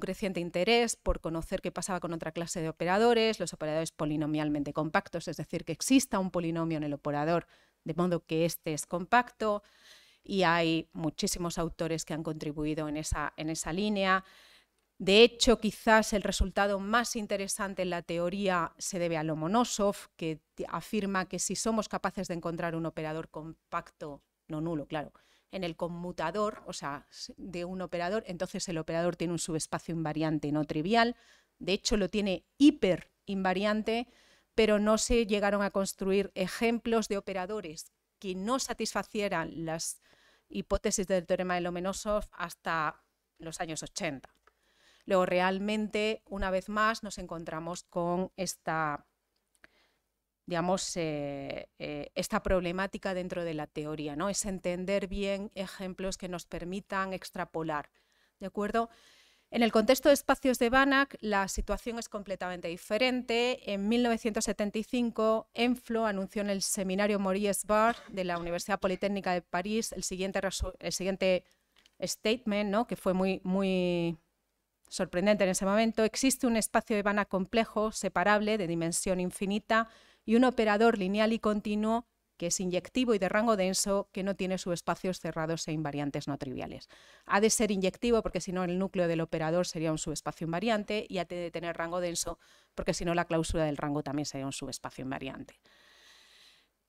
creciente interés por conocer qué pasaba con otra clase de operadores, los operadores polinomialmente compactos, es decir, que exista un polinomio en el operador de modo que este es compacto y hay muchísimos autores que han contribuido en esa línea. De hecho, quizás el resultado más interesante en la teoría se debe a Lomonosov, que afirma que si somos capaces de encontrar un operador compacto, no nulo, claro, en el conmutador, o sea, de un operador, entonces el operador tiene un subespacio invariante no trivial, de hecho lo tiene hiper invariante, pero no se llegaron a construir ejemplos de operadores que no satisfacieran las hipótesis del teorema de Lomonosov hasta los años 80. Luego realmente, una vez más, nos encontramos con esta digamos, eh, eh, esta problemática dentro de la teoría, ¿no? Es entender bien ejemplos que nos permitan extrapolar, ¿de acuerdo? En el contexto de espacios de Banach, la situación es completamente diferente. En 1975, Enflo anunció en el seminario Maurice Bar de la Universidad Politécnica de París el siguiente, el siguiente statement, que fue muy, muy sorprendente en ese momento. Existe un espacio de Banach complejo, separable, de dimensión infinita, y un operador lineal y continuo que es inyectivo y de rango denso, que no tiene subespacios cerrados e invariantes no triviales. Ha de ser inyectivo porque si no el núcleo del operador sería un subespacio invariante y ha de tener rango denso porque si no la clausura del rango también sería un subespacio invariante.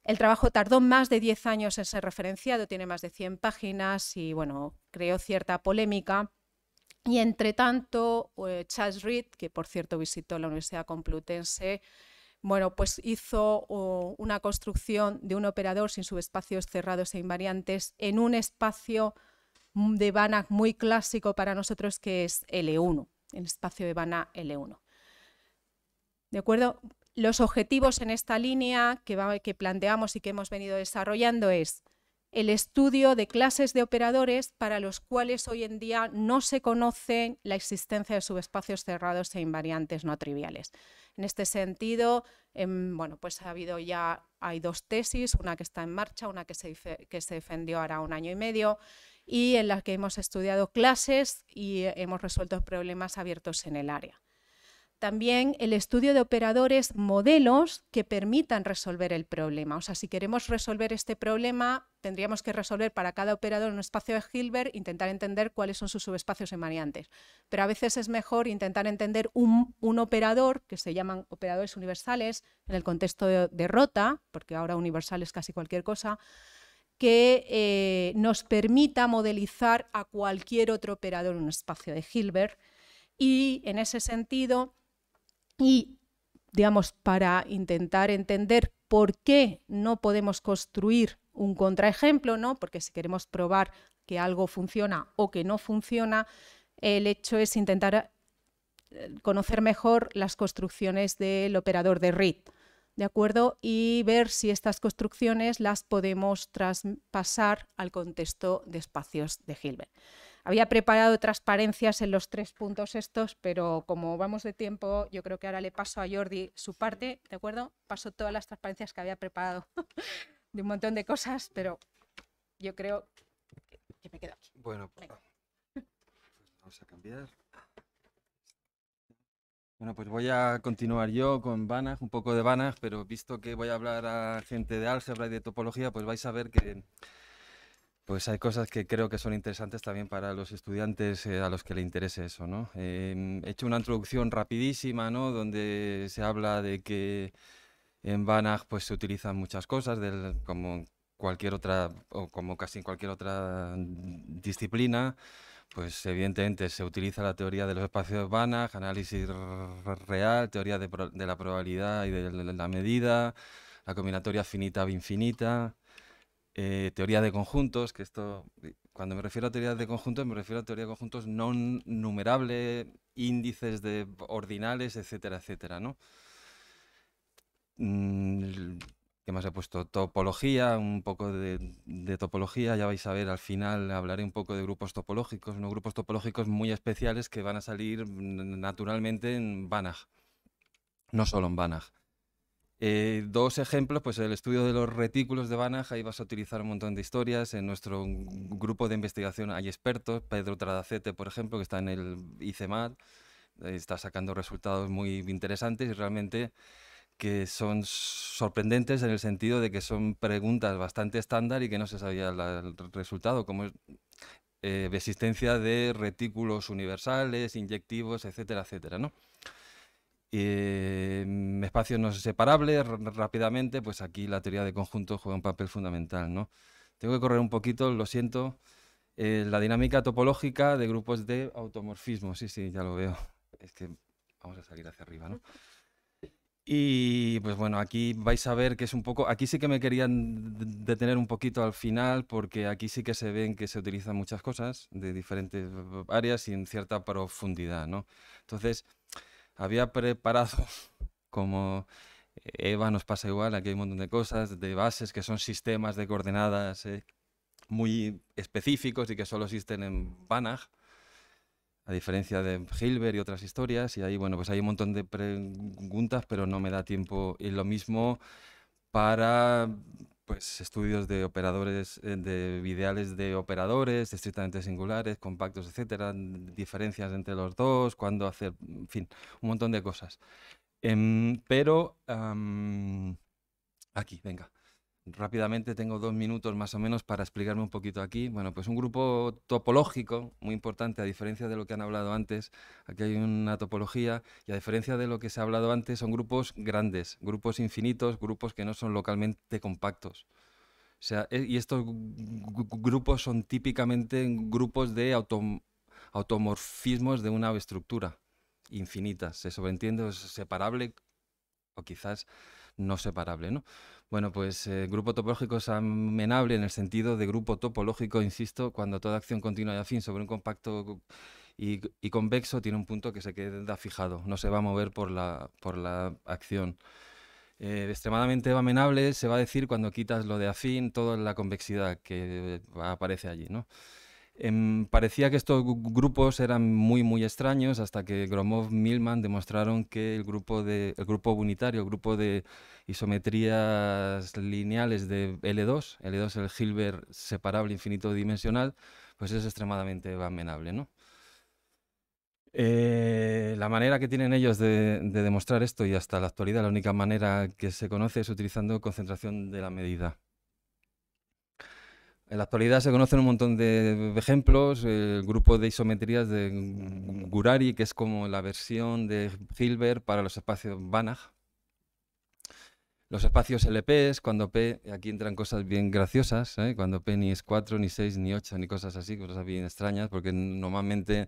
El trabajo tardó más de 10 años en ser referenciado, tiene más de 100 páginas y bueno, creó cierta polémica. Y entre tanto, eh, Charles Reed, que por cierto visitó la Universidad Complutense, bueno, pues hizo oh, una construcción de un operador sin subespacios cerrados e invariantes en un espacio mm, de Banach muy clásico para nosotros que es L1, el espacio de Banach L1. ¿De acuerdo? Los objetivos en esta línea que, que planteamos y que hemos venido desarrollando es el estudio de clases de operadores para los cuales hoy en día no se conoce la existencia de subespacios cerrados e invariantes no triviales. En este sentido, em, bueno, pues ha habido ya hay dos tesis, una que está en marcha, una que se, que se defendió ahora un año y medio y en la que hemos estudiado clases y hemos resuelto problemas abiertos en el área. También el estudio de operadores modelos que permitan resolver el problema. O sea, si queremos resolver este problema, tendríamos que resolver para cada operador en un espacio de Hilbert, intentar entender cuáles son sus subespacios y variantes. Pero a veces es mejor intentar entender un, operador, que se llaman operadores universales, en el contexto de, rota, porque ahora universal es casi cualquier cosa, que eh, nos permita modelizar a cualquier otro operador en un espacio de Hilbert. Y en ese sentido, y, digamos, para intentar entender por qué no podemos construir un contraejemplo, ¿no? Porque si queremos probar que algo funciona o que no funciona, el hecho es intentar eh, conocer mejor las construcciones del operador de read, ¿de acuerdo? Y ver si estas construcciones las podemos traspasar al contexto de espacios de Hilbert. Había preparado transparencias en los tres puntos estos, pero como vamos de tiempo, yo creo que ahora le paso a Jordi su parte, ¿de acuerdo? Paso todas las transparencias que había preparado [LAUGHS] de un montón de cosas, pero yo creo que, me quedo aquí. Bueno, pues vamos a cambiar. Bueno, pues voy a continuar yo con Banach, un poco de Banach, pero visto que voy a hablar a gente de álgebra y de topología, pues vais a ver que pues hay cosas que creo que son interesantes también para los estudiantes eh, a los que le interese eso, ¿no? Em, he hecho una introducción rapidísima, ¿no? Donde se habla de que en Banach pues, se utilizan muchas cosas, del, como cualquier otra, o como casi en cualquier otra disciplina, pues evidentemente se utiliza la teoría de los espacios Banach, análisis real, teoría de, de la probabilidad y de la medida, la combinatoria finita-infinita eh, teoría de conjuntos, que esto, eh, cuando me refiero a teoría de conjuntos, me refiero a teoría de conjuntos no numerable, índices de ordinales, etcétera, etcétera, ¿no? Mm, ¿Qué más he puesto? Topología, un poco de, de, topología, ya vais a ver, al final hablaré un poco de grupos topológicos, unos grupos topológicos muy especiales que van a salir naturalmente en Banach, no solo en Banach. Eh, dos ejemplos, pues el estudio de los retículos de Banach, ahí vas a utilizar un montón de historias. En nuestro grupo de investigación hay expertos, Pedro Tradacete, por ejemplo, que está en el ICEMAD, eh, está sacando resultados muy interesantes y realmente que son sorprendentes en el sentido de que son preguntas bastante estándar y que no se sabía el resultado, como eh, existencia de retículos universales, inyectivos, etcétera, etcétera, ¿no? Eh, espacios no separables rápidamente, pues aquí la teoría de conjunto juega un papel fundamental. ¿no? Tengo que correr un poquito, lo siento. Eh, la dinámica topológica de grupos de automorfismo, sí, sí, ya lo veo. [LAUGHS] Es que vamos a salir hacia arriba, ¿no? Y pues bueno, aquí vais a ver que es un poco, aquí sí que me querían detener un poquito al final porque aquí sí que se ven que se utilizan muchas cosas de diferentes áreas y en cierta profundidad, ¿no? Entonces, había preparado, [LAUGHS] como Eva nos pasa igual, aquí hay un montón de cosas, de bases que son sistemas de coordenadas eh, muy específicos y que solo existen en Banach, a diferencia de Hilbert y otras historias, y ahí, bueno, pues hay un montón de preguntas, pero no me da tiempo. Y lo mismo para pues, estudios de operadores, eh, de ideales de operadores, estrictamente singulares, compactos, etcétera, diferencias entre los dos, cuándo hacer, en fin, un montón de cosas. Em, pero aquí, venga rápidamente tengo dos minutos más o menos para explicarme un poquito aquí. Bueno, pues un grupo topológico muy importante, a diferencia de lo que han hablado antes, aquí hay una topología, y a diferencia de lo que se ha hablado antes, son grupos grandes, grupos infinitos, grupos que no son localmente compactos. Eh, y estos grupos son típicamente grupos de automorfismos de una estructura infinita. Se sobreentiende, es separable o quizás no separable. ¿no? Bueno, pues eh, grupo topológico es amenable en el sentido de grupo topológico, insisto, cuando toda acción continua de afín sobre un compacto y, convexo tiene un punto que se queda fijado, no se va a mover por la, acción. Eh, extremadamente amenable se va a decir cuando quitas lo de afín, toda la convexidad que eh, aparece allí, ¿no? Em, parecía que estos grupos eran muy, muy extraños hasta que Gromov-Milman demostraron que el grupo, de, grupo unitario, el grupo de isometrías lineales de L2, L2 es el Hilbert separable infinito dimensional, pues es extremadamente amenable, eh, la manera que tienen ellos de demostrar esto y hasta la actualidad la única manera que se conoce es utilizando concentración de la medida. En la actualidad se conocen un montón de ejemplos, eh, el grupo de isometrías de Gurari, que es como la versión de Hilbert para los espacios Banach. Los espacios LPs, cuando P, aquí entran cosas bien graciosas, ¿eh? cuando P ni es 4, ni 6, ni 8, ni cosas así, cosas bien extrañas, porque normalmente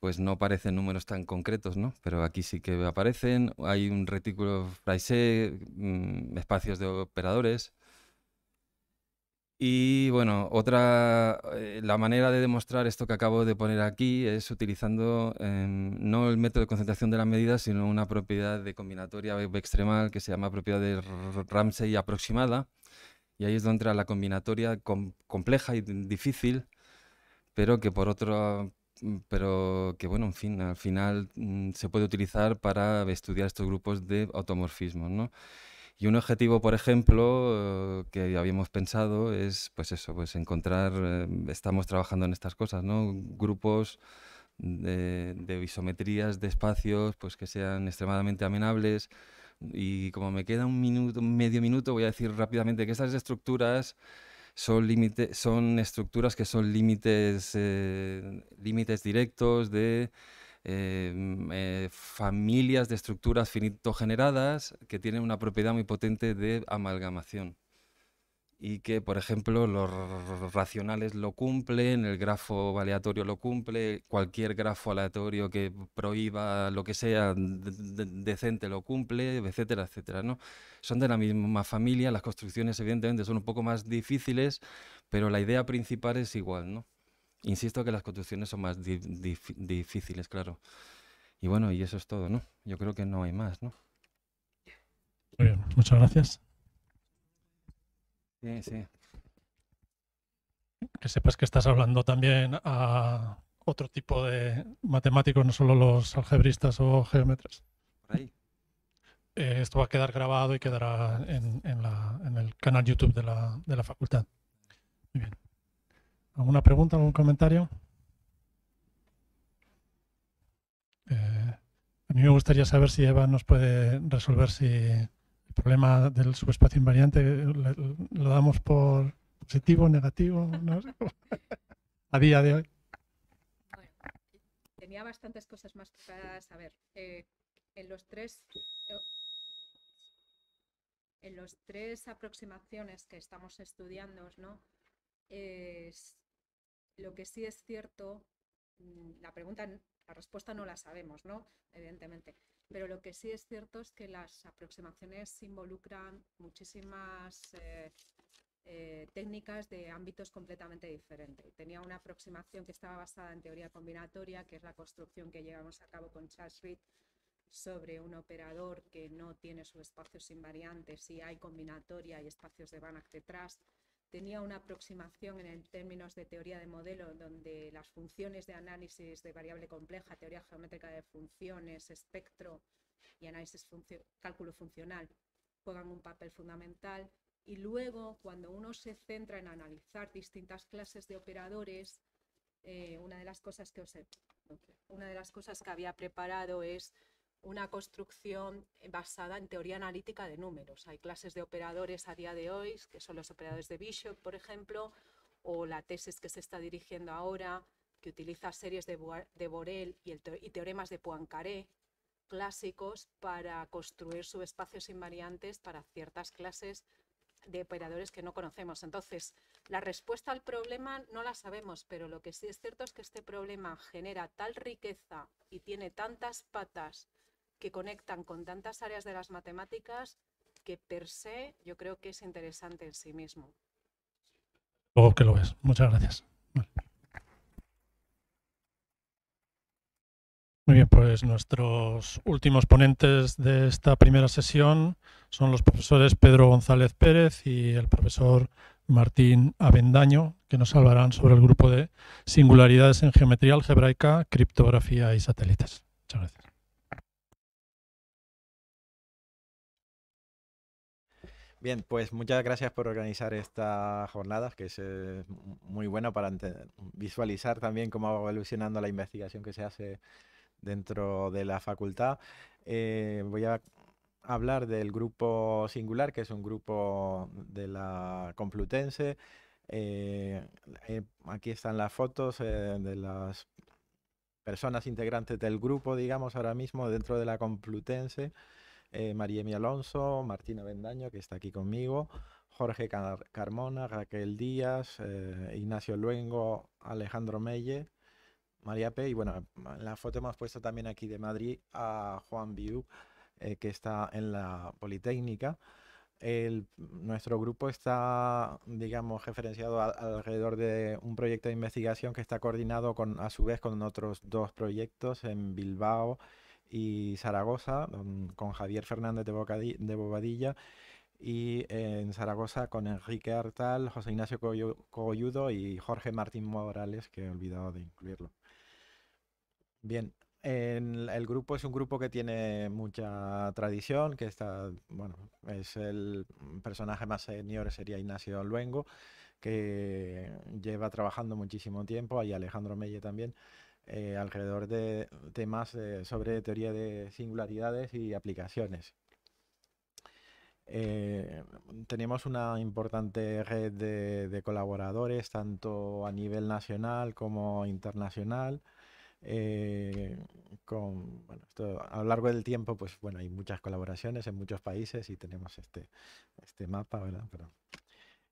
pues no aparecen números tan concretos, ¿no? Pero aquí sí que aparecen, hay un retículo price mm, espacios de operadores, y bueno, otra, eh, la manera de demostrar esto que acabo de poner aquí es utilizando em, no el método de concentración de las medidas, sino una propiedad de combinatoria extremal que se llama propiedad de Ramsey aproximada. Y ahí es donde entra la combinatoria compleja y difícil, pero que por otro, mm, pero que bueno, en fin, al final mm, se puede utilizar para estudiar estos grupos de automorfismos, ¿no? Y un objetivo, por ejemplo, eh, que habíamos pensado es, pues eso, pues encontrar, eh, estamos trabajando en estas cosas, ¿no? Grupos de, de isometrías, de espacios, pues que sean extremadamente amenables. Y como me queda un minuto, medio minuto, voy a decir rápidamente que estas estructuras son, son estructuras que son límites, eh, límites directos de Em, eh, familias de estructuras finito generadas que tienen una propiedad muy potente de amalgamación y que, por ejemplo, los racionales lo cumplen, el grafo aleatorio lo cumple, cualquier grafo aleatorio que prohíba lo que sea decente lo cumple, etcétera, etcétera. ¿no? Son de la misma familia, las construcciones evidentemente son un poco más difíciles, pero la idea principal es igual, ¿no? Insisto que las construcciones son más difíciles, claro. Y bueno, y eso es todo, ¿no? Yo creo que no hay más, ¿no? Muy bien, muchas gracias. Sí, sí. Que sepas que estás hablando también a otro tipo de matemáticos, no solo los algebristas o geómetras. Por ahí. Eh, esto va a quedar grabado y quedará en, en el canal YouTube de la, de la facultad. Muy bien. ¿Alguna pregunta, algún comentario? Eh, a mí me gustaría saber si Eva nos puede resolver si el problema del subespacio invariante lo, damos por positivo, negativo, no sé [LAUGHS] a día de hoy. tenía bastantes cosas más para saber. Eh, en los tres en los tres aproximaciones que estamos estudiando, ¿no? Lo que sí es cierto, mm, la pregunta, la respuesta no la sabemos, ¿no? Evidentemente. Pero lo que sí es cierto es que las aproximaciones involucran muchísimas eh, eh, técnicas de ámbitos completamente diferentes. Tenía una aproximación que estaba basada en teoría combinatoria, que es la construcción que llevamos a cabo con Charles Reed sobre un operador que no tiene sus espacios invariantes y hay combinatoria y espacios de Banach detrás tenía una aproximación en términos de teoría de modelo, donde las funciones de análisis de variable compleja, teoría geométrica de funciones, espectro y análisis cálculo funcional juegan un papel fundamental. Y luego, cuando uno se centra en analizar distintas clases de operadores, eh, una, de las cosas que os una de las cosas que había preparado es una construcción eh, basada en teoría analítica de números. Hay clases de operadores a día de hoy, que son los operadores de Bishop, por ejemplo, o la tesis que se está dirigiendo ahora, que utiliza series de, de Borel y, el y teoremas de Poincaré clásicos para construir subespacios invariantes para ciertas clases de operadores que no conocemos. Entonces, la respuesta al problema no la sabemos, pero lo que sí es cierto es que este problema genera tal riqueza y tiene tantas patas que conectan con tantas áreas de las matemáticas que per se yo creo que es interesante en sí mismo. Luego que lo ves. Muchas gracias. Muy bien, pues nuestros últimos ponentes de esta primera sesión son los profesores Pedro González Pérez y el profesor Martín Avendaño, que nos hablarán sobre el grupo de singularidades en geometría algebraica, criptografía y satélites. Muchas gracias. Bien, pues muchas gracias por organizar esta jornada, que es eh, muy bueno para visualizar también cómo va evolucionando la investigación que se hace dentro de la facultad. Eh, voy a hablar del grupo Singular, que es un grupo de la Complutense. Eh, aquí están las fotos de las personas integrantes del grupo, digamos, ahora mismo dentro de la Complutense eh, María Alonso, Martina Bendaño, que está aquí conmigo, Jorge Carmona, Raquel Díaz, eh, Ignacio Luengo, Alejandro Melle, María P. Y bueno, la foto hemos puesto también aquí de Madrid a Juan View eh, que está en la Politécnica. nuestro grupo está, digamos, referenciado alrededor de un proyecto de investigación que está coordinado con, a su vez con otros dos proyectos en Bilbao y Zaragoza, mm, con Javier Fernández de, Bobadilla y eh, en Zaragoza con Enrique Artal, José Ignacio Cogolludo y Jorge Martín Morales, que he olvidado de incluirlo. Bien, el grupo es un grupo que tiene mucha tradición, que está, bueno, es el personaje más senior sería Ignacio Luengo, que lleva trabajando muchísimo tiempo, y Alejandro Melle también. Eh, alrededor de temas eh, sobre teoría de singularidades y aplicaciones. Eh, tenemos una importante red de, colaboradores, tanto a nivel nacional como internacional. con, a lo largo del tiempo, pues bueno, hay muchas colaboraciones en muchos países y tenemos este, este mapa, ¿verdad?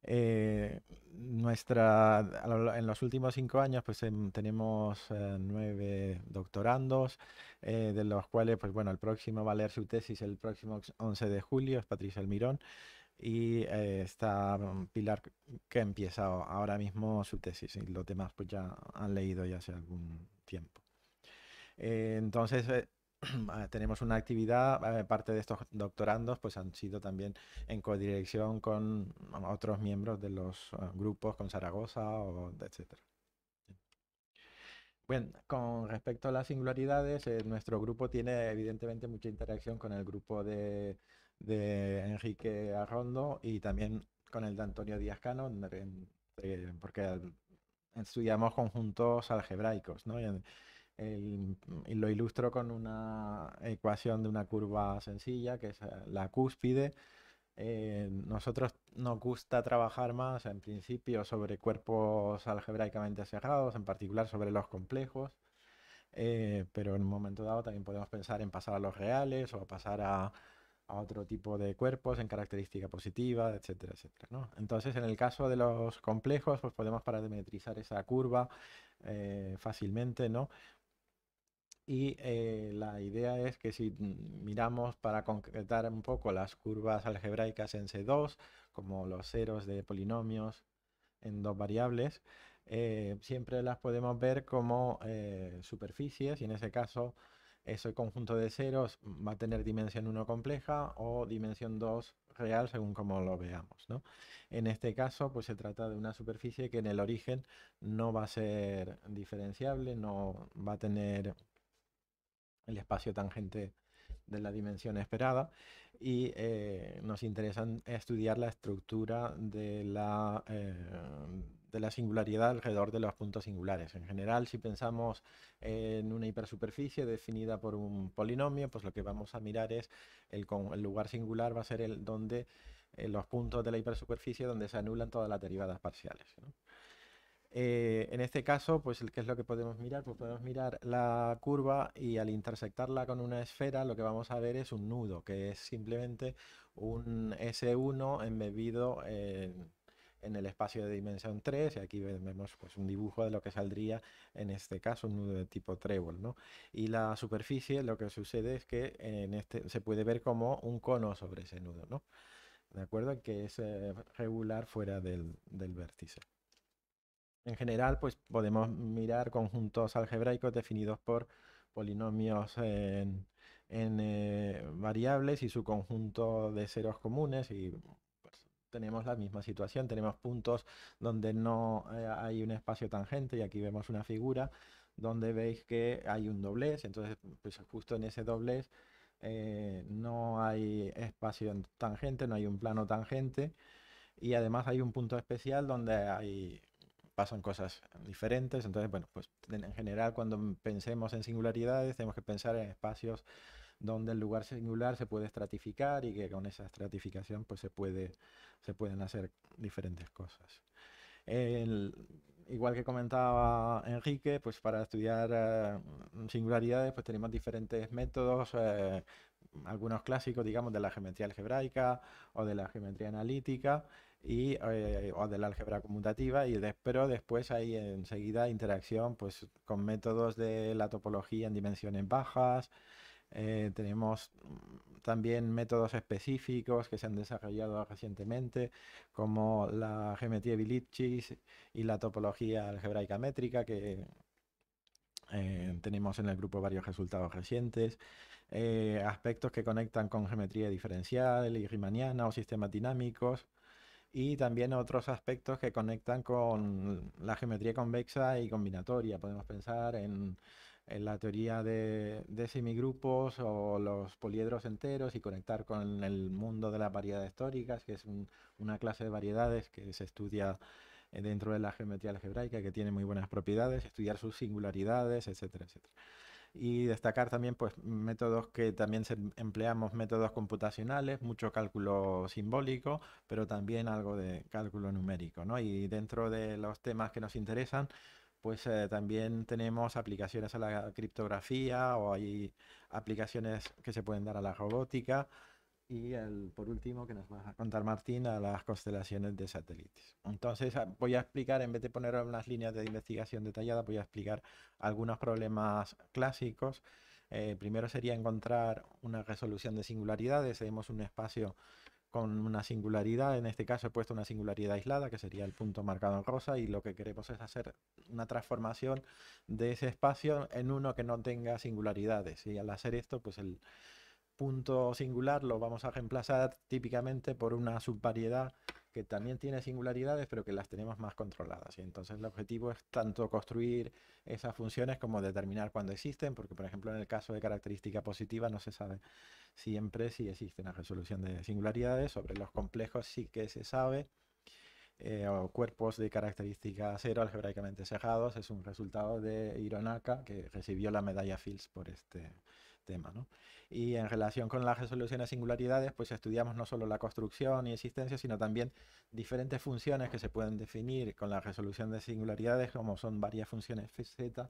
Eh, nuestra, en los últimos cinco años pues em, tenemos eh, nueve doctorandos, eh, de los cuales pues bueno, el próximo va a leer su tesis el próximo 11 de julio, es Patricia Almirón, y está mm, Pilar que empieza ahora mismo su tesis y los demás pues ya han leído ya hace algún tiempo. entonces [CLEARS THROAT] Ah, tenemos una actividad, parte de estos doctorandos pues han sido también en codirección con mm, otros miembros de los eh, grupos, con Zaragoza, o, etc. Bueno, con respecto a las singularidades, eh, nuestro grupo tiene evidentemente mucha interacción con el grupo de, Enrique Arrondo y también con el de Antonio Díaz Cano, eh, porque estudiamos conjuntos algebraicos, ¿no? y lo ilustro con una ecuación de una curva sencilla, que es eh, la cúspide. Eh, nosotros nos gusta trabajar más, en principio, sobre cuerpos algebraicamente cerrados, en particular sobre los complejos, eh, pero en un momento dado también podemos pensar en pasar a los reales o pasar a, otro tipo de cuerpos en característica positiva, etcétera, etcétera. Entonces, en el caso de los complejos, pues podemos parametrizar esa curva fácilmente, ¿no? Y eh, la idea es que si miramos para concretar un poco las curvas algebraicas en C2, como los ceros de polinomios en dos variables, eh, siempre las podemos ver como eh, superficies y en ese caso ese conjunto de ceros va a tener dimensión 1 compleja o dimensión 2 real según como lo veamos. ¿no? En este caso pues se trata de una superficie que en el origen no va a ser diferenciable, no va a tener el espacio tangente de la dimensión esperada y eh, nos interesa estudiar la estructura de la, eh, de la singularidad alrededor de los puntos singulares. En general, si pensamos en una hipersuperficie definida por un polinomio, pues lo que vamos a mirar es el, el lugar singular va a ser el donde eh, los puntos de la hipersuperficie donde se anulan todas las derivadas parciales. Eh, en este caso, pues ¿qué es lo que podemos mirar? Pues podemos mirar la curva y al intersectarla con una esfera lo que vamos a ver es un nudo, que es simplemente un S1 embebido en, el espacio de dimensión 3 y aquí vemos pues, un dibujo de lo que saldría en este caso un nudo de tipo trébol. Y la superficie lo que sucede es que en este, se puede ver como un cono sobre ese nudo, ¿no? ¿De acuerdo? Que es eh, regular fuera del vértice. En general, pues podemos mirar conjuntos algebraicos definidos por polinomios en, eh, variables y su conjunto de ceros comunes y pues, tenemos la misma situación, tenemos puntos donde no eh, hay un espacio tangente y aquí vemos una figura donde veis que hay un doblez, entonces pues justo en ese doblez eh, no hay espacio tangente, no hay un plano tangente y además hay un punto especial donde hay pasan cosas diferentes. Entonces, bueno, pues en general cuando pensemos en singularidades tenemos que pensar en espacios donde el lugar singular se puede estratificar y que con esa estratificación pues se, puede, se pueden hacer diferentes cosas. igual que comentaba Enrique, pues para estudiar eh, singularidades pues tenemos diferentes métodos, eh, algunos clásicos digamos de la geometría algebraica o de la geometría analítica y, eh, o de la álgebra conmutativa, y pero después hay enseguida interacción pues, con métodos de la topología en dimensiones bajas. Eh, tenemos también métodos específicos que se han desarrollado recientemente, como la geometría Bilitschis y la topología algebraica métrica, que eh, tenemos en el grupo varios resultados recientes, aspectos que conectan con geometría diferencial y riemanniana o sistemas dinámicos, y también otros aspectos que conectan con la geometría convexa y combinatoria. Podemos pensar en, en la teoría de, semigrupos o los poliedros enteros y conectar con el mundo de las variedades históricas, que es una clase de variedades que se estudia eh, dentro de la geometría algebraica, que tiene muy buenas propiedades, estudiar sus singularidades, etcétera, etcétera y destacar también pues métodos que también em, empleamos métodos computacionales, mucho cálculo simbólico, pero también algo de cálculo numérico, Y dentro de los temas que nos interesan, pues eh, también tenemos aplicaciones a la criptografía o hay aplicaciones que se pueden dar a la robótica y por último que nos va a contar Martín a las constelaciones de satélites. Entonces ah, voy a explicar, en vez de poner unas líneas de investigación detallada, voy a explicar algunos problemas clásicos. Eh, primero sería encontrar una resolución de singularidades. Tenemos un espacio con una singularidad, en este caso he puesto una singularidad aislada, que sería el punto marcado en rosa, y lo que queremos es hacer una transformación de ese espacio en uno que no tenga singularidades. Y al hacer esto, pues el, punto singular lo vamos a reemplazar típicamente por una subvariedad que también tiene singularidades, pero que las tenemos más controladas. Y entonces el objetivo es tanto construir esas funciones como determinar cuándo existen, porque por ejemplo en el caso de característica positiva no se sabe siempre si existe una resolución de singularidades, sobre los complejos sí que se sabe, eh, o cuerpos de característica cero algebraicamente cerrados, es un resultado de Ironaka, que recibió la medalla Fields por este tema. Y en relación con la resolución de singularidades, pues estudiamos no solo la construcción y existencia, sino también diferentes funciones que se pueden definir con la resolución de singularidades, como son varias funciones FZ.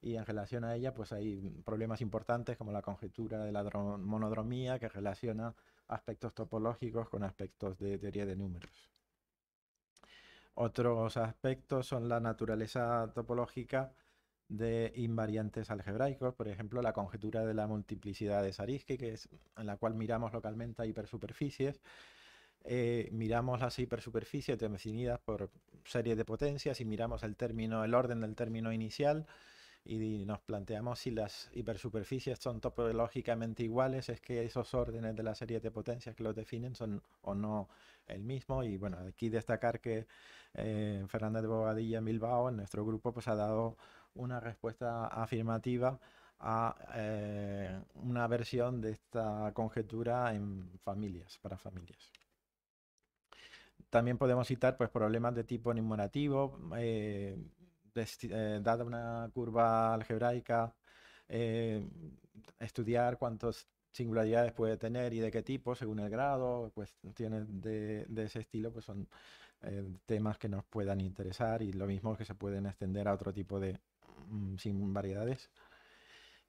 y en relación a ella, pues hay problemas importantes como la conjetura de la monodromía, que relaciona aspectos topológicos con aspectos de teoría de números. Otros aspectos son la naturaleza topológica de invariantes algebraicos, por ejemplo, la conjetura de la multiplicidad de Sariski, que es en la cual miramos localmente a hipersuperficies. Eh, miramos las hipersuperficies definidas por series de potencias y miramos el término, el orden del término inicial y nos planteamos si las hipersuperficies son topológicamente iguales, es que esos órdenes de las series de potencias que los definen son o no el mismo. Y bueno, aquí destacar que eh, Fernández de Bogadilla en Bilbao, en nuestro grupo, pues ha dado una respuesta afirmativa a eh, una versión de esta conjetura en familias, para familias. También podemos citar pues, problemas de tipo enumerativo, eh, eh una curva algebraica, estudiar cuántas singularidades puede tener y de qué tipo según el grado, cuestiones de, de ese estilo, pues son eh, temas que nos puedan interesar y lo mismo que se pueden extender a otro tipo de mm, sin variedades.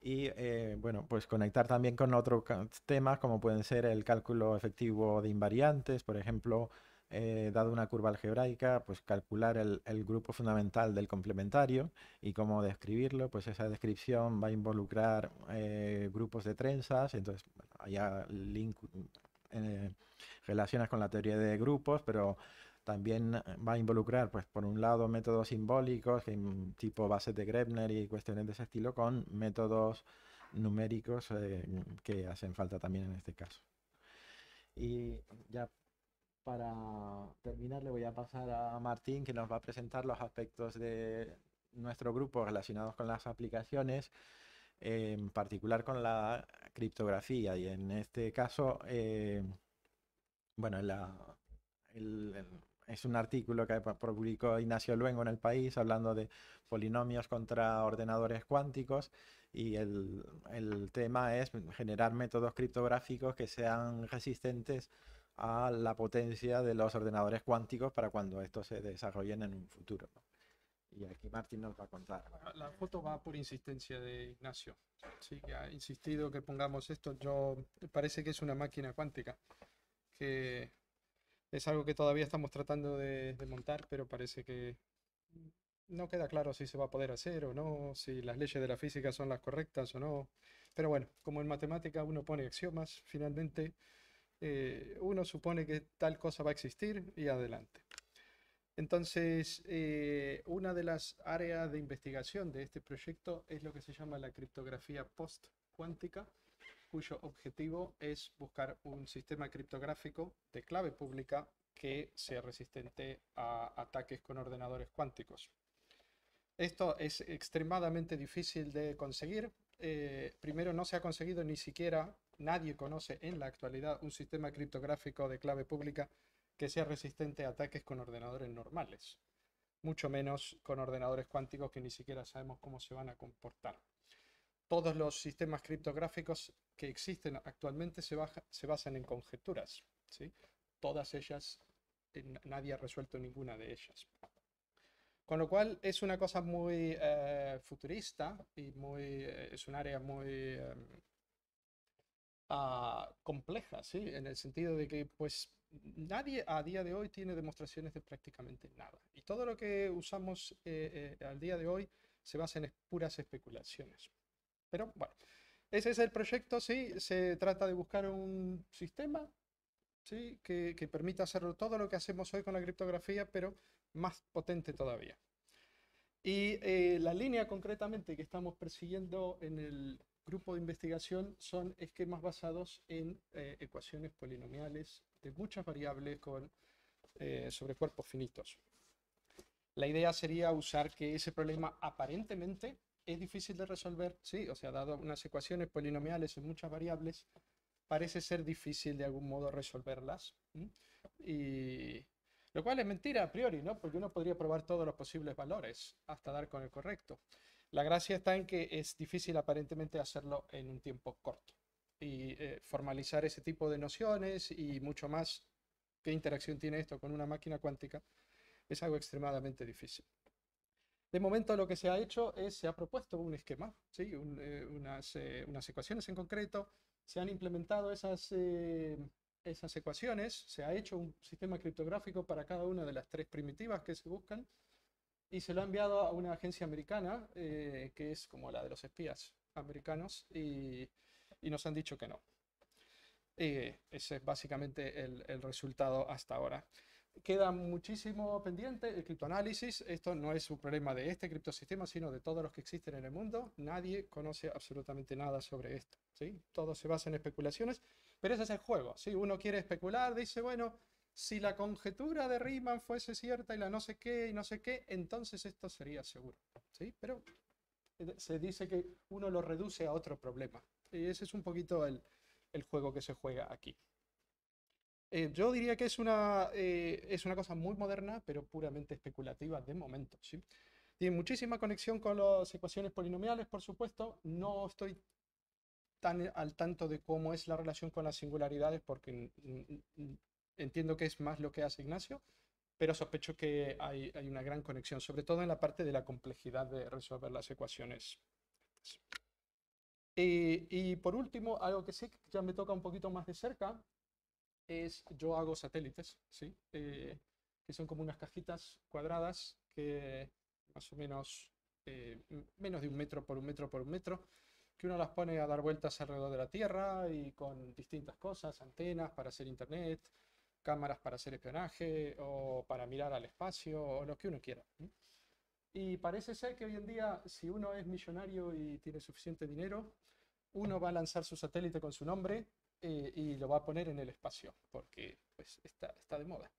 Y eh, bueno, pues conectar también con otros temas como pueden ser el cálculo efectivo de invariantes, por ejemplo, eh, dado una curva algebraica, pues calcular el, grupo fundamental del complementario y cómo describirlo, pues esa descripción va a involucrar grupos de trenzas, entonces hay relaciones con la teoría de grupos, pero también eh, va a involucrar, pues por un lado, métodos simbólicos, tipo bases de Grebner y cuestiones de ese estilo, con métodos numéricos eh, que hacen falta también en este caso. Y ya para terminar le voy a pasar a Martín que nos va a presentar los aspectos de nuestro grupo relacionados con las aplicaciones, en particular con la criptografía. Y en este caso, eh, bueno, la, es un artículo que publicó Ignacio Luengo en El País hablando de polinomios contra ordenadores cuánticos y el, el tema es generar métodos criptográficos que sean resistentes a la potencia de los ordenadores cuánticos para cuando estos se desarrollen en un futuro. Y aquí Martín nos va a contar. La foto va por insistencia de Ignacio. Sí, que ha insistido que pongamos esto. Yo parece que es una máquina cuántica que es algo que todavía estamos tratando de, montar, pero parece que no queda claro si se va a poder hacer o no, si las leyes de la física son las correctas o no. Pero bueno, como en matemática uno pone axiomas, finalmente eh, uno supone que tal cosa va a existir y adelante. Entonces, eh, una de las áreas de investigación de este proyecto es lo que se llama la criptografía post-cuántica cuyo objetivo es buscar un sistema criptográfico de clave pública que sea resistente a ataques con ordenadores cuánticos. Esto es extremadamente difícil de conseguir. Eh, primero, no se ha conseguido ni siquiera, nadie conoce en la actualidad un sistema criptográfico de clave pública que sea resistente a ataques con ordenadores normales, mucho menos con ordenadores cuánticos que ni siquiera sabemos cómo se van a comportar. Todos los sistemas criptográficos que existen actualmente se, basan en conjeturas. ¿sí? Todas ellas, eh, nadie ha resuelto ninguna de ellas. Con lo cual es una cosa muy eh, futurista y muy, eh, es un área muy em, ah, compleja, ¿sí? en el sentido de que pues, nadie a día de hoy tiene demostraciones de prácticamente nada. Y todo lo que usamos al día de hoy se basa en puras especulaciones. Pero bueno, ese es el proyecto, sí. Se trata de buscar un sistema ¿sí? que, permita hacer todo lo que hacemos hoy con la criptografía, pero más potente todavía. Y eh, la línea concretamente que estamos persiguiendo en el grupo de investigación son esquemas basados en eh, ecuaciones polinomiales de muchas variables con, eh, sobre cuerpos finitos. La idea sería usar que ese problema aparentemente es difícil de resolver, sí, o sea, dado unas ecuaciones polinomiales en muchas variables, parece ser difícil de algún modo resolverlas. Y, lo cual es mentira a priori, ¿no? Porque uno podría probar todos los posibles valores hasta dar con el correcto. La gracia está en que es difícil aparentemente hacerlo en un tiempo corto y eh, formalizar ese tipo de nociones y mucho más qué interacción tiene esto con una máquina cuántica es algo extremadamente difícil. De momento lo que se ha hecho es, se ha propuesto un esquema, ¿sí? Eh, eh, unas, ecuaciones en concreto, se han implementado esas, eh, esas ecuaciones, se ha hecho un sistema criptográfico para cada una de las tres primitivas que se buscan y se lo ha enviado a una agencia americana, que es como la de los espías americanos, y, nos han dicho que no. ese es básicamente el resultado hasta ahora. Queda muchísimo pendiente el criptoanálisis. Esto no es un problema de este criptosistema, sino de todos los que existen en el mundo. Nadie conoce absolutamente nada sobre esto. ¿sí? Todo se basa en especulaciones, pero ese es el juego. Si uno quiere especular, dice, bueno, si la conjetura de Riemann fuese cierta y la no sé qué y no sé qué, entonces esto sería seguro. ¿sí? Pero eh, se dice que uno lo reduce a otro problema. Y ese es un poquito el juego que se juega aquí. Eh, yo diría que es una, eh, es una cosa muy moderna, pero puramente especulativa de momento. ¿sí? Tiene muchísima conexión con las ecuaciones polinomiales, por supuesto. No estoy tan al tanto de cómo es la relación con las singularidades, porque entiendo que es más lo que hace Ignacio, pero sospecho que hay, hay una gran conexión, sobre todo en la parte de la complejidad de resolver las ecuaciones. Y, eh, y por último, algo que sé que ya me toca un poquito más de cerca, es, yo hago satélites, ¿sí? Eh, que son como unas cajitas cuadradas que más o menos, eh, menos de un metro por un metro por un metro, que uno las pone a dar vueltas alrededor de la Tierra y con distintas cosas, antenas para hacer internet, cámaras para hacer espionaje o para mirar al espacio o lo que uno quiera. Y parece ser que hoy en día, si uno es millonario y tiene suficiente dinero, uno va a lanzar su satélite con su nombre eh, y lo va a poner en el espacio, porque pues está, está de moda.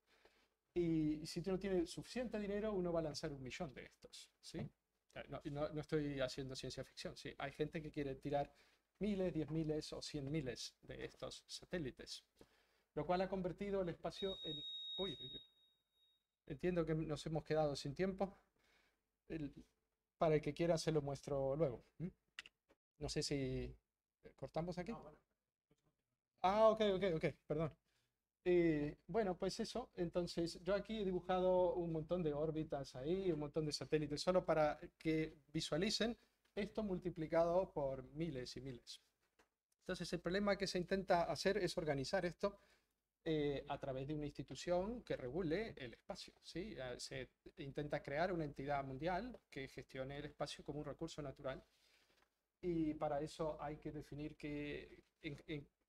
Y, si uno tiene suficiente dinero, uno va a lanzar un millón de estos, ¿sí? Eh, no, no, no estoy haciendo ciencia ficción, ¿sí? Hay gente que quiere tirar miles, diez miles o cien miles de estos satélites, lo cual ha convertido el espacio en... Uy, entiendo que nos hemos quedado sin tiempo. El... Para el que quiera se lo muestro luego. No sé si eh, cortamos aquí. Ah, ok, ok, ok, perdón. Eh, bueno, pues eso. Entonces, yo aquí he dibujado un montón de órbitas ahí, un montón de satélites, solo para que visualicen esto multiplicado por miles y miles. Entonces, el problema que se intenta hacer es organizar esto eh, a través de una institución que regule el espacio. ¿sí? Eh, se intenta crear una entidad mundial que gestione el espacio como un recurso natural. Y para eso hay que definir que, en,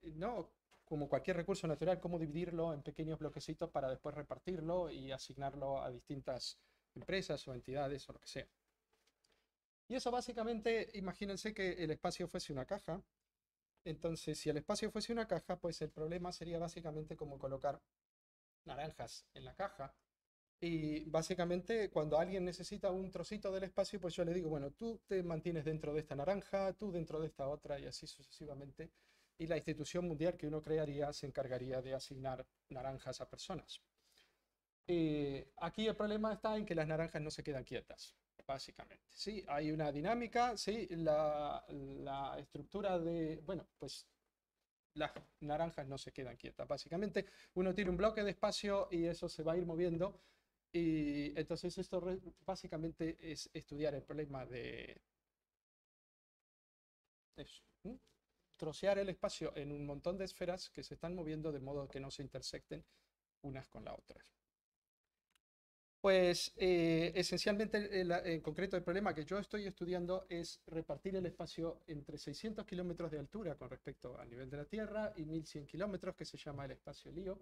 no, como cualquier recurso natural, cómo dividirlo en pequeños bloquecitos para después repartirlo y asignarlo a distintas empresas o entidades o lo que sea. Y eso básicamente, imagínense que el espacio fuese una caja. Entonces, si el espacio fuese una caja, pues el problema sería básicamente como colocar naranjas en la caja. Y básicamente cuando alguien necesita un trocito del espacio, pues yo le digo, bueno, tú te mantienes dentro de esta naranja, tú dentro de esta otra y así sucesivamente y la institución mundial que uno crearía se encargaría de asignar naranjas a personas. Eh, aquí el problema está en que las naranjas no se quedan quietas, básicamente. Sí, hay una dinámica, sí, la, estructura de, bueno, pues las naranjas no se quedan quietas. Básicamente, uno tiene un bloque de espacio y eso se va a ir moviendo. Y entonces esto básicamente es estudiar el problema de trocear el espacio en un montón de esferas que se están moviendo de modo que no se intersecten unas con las otras. Pues eh, esencialmente, eh, en concreto, el problema que yo estoy estudiando es repartir el espacio entre 600 kilómetros de altura con respecto al nivel de la Tierra y 1100 kilómetros, que se llama el espacio lío.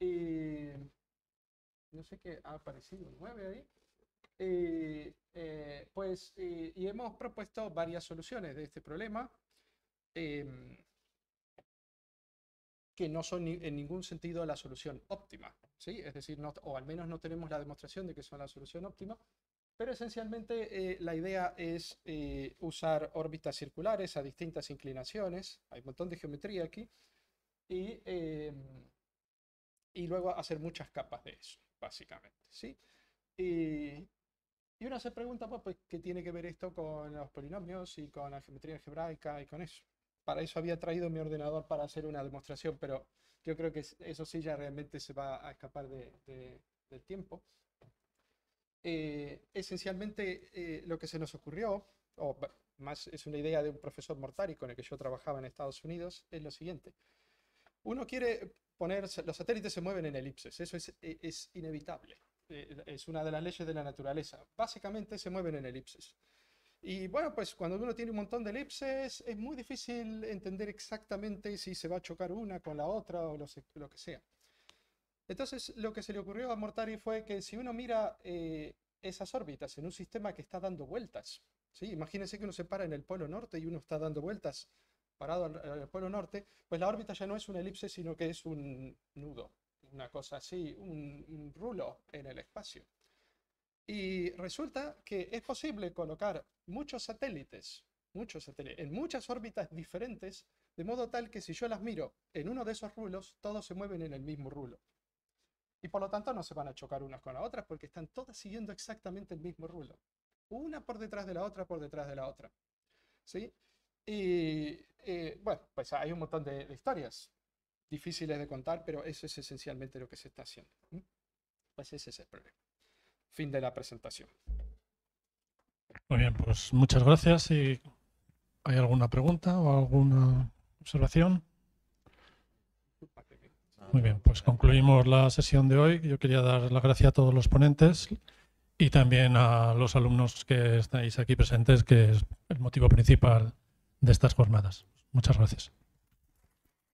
Eh, no sé qué ha aparecido, 9 ahí. pues, y hemos propuesto varias soluciones de este problema. Em, que no son en ningún sentido la solución óptima, ¿sí? Es decir, no, o al menos no tenemos la demostración de que son la solución óptima, pero esencialmente eh, la idea es eh, usar órbitas circulares a distintas inclinaciones, hay un montón de geometría aquí, y, em, y luego hacer muchas capas de eso, básicamente, ¿sí? Y, y uno se pregunta, pues, ¿qué tiene que ver esto con los polinomios y con la geometría algebraica y con eso? para eso había traído mi ordenador para hacer una demostración, pero yo creo que eso sí ya realmente se va a escapar del tiempo. Eh, esencialmente eh, lo que se nos ocurrió, o más es una idea de un profesor Mortari con el que yo trabajaba en Estados Unidos, es lo siguiente. Uno quiere poner, los satélites se mueven en elipses, eso es, e, es inevitable, eh, es una de las leyes de la naturaleza. Básicamente se mueven en elipses. Y bueno, pues cuando uno tiene un montón de elipses es muy difícil entender exactamente si se va a chocar una con la otra o lo, que sea. Entonces lo que se le ocurrió a Mortari fue que si uno mira eh, esas órbitas en un sistema que está dando vueltas, imagínense que uno se para en el polo norte y uno está dando vueltas parado al, el polo norte, pues la órbita ya no es una elipse sino que es un nudo, una cosa así, un, un rulo en el espacio. Y resulta que es posible colocar muchos satélites, muchos satélites, en muchas órbitas diferentes, de modo tal que si yo las miro en uno de esos rulos, todos se mueven en el mismo rulo. Y por lo tanto no se van a chocar unas con las otras porque están todas siguiendo exactamente el mismo rulo. Una por detrás de la otra, por detrás de la otra. ¿Sí? Y eh, bueno, pues hay un montón de, historias difíciles de contar, pero eso es esencialmente lo que se está haciendo. Pues ese es el problema. Fin de la presentación. Muy bien, pues muchas gracias. ¿Y ¿Hay alguna pregunta o alguna observación? Muy bien, pues concluimos la sesión de hoy. Yo quería dar las gracias a todos los ponentes y también a los alumnos que estáis aquí presentes, que es el motivo principal de estas jornadas. Muchas gracias.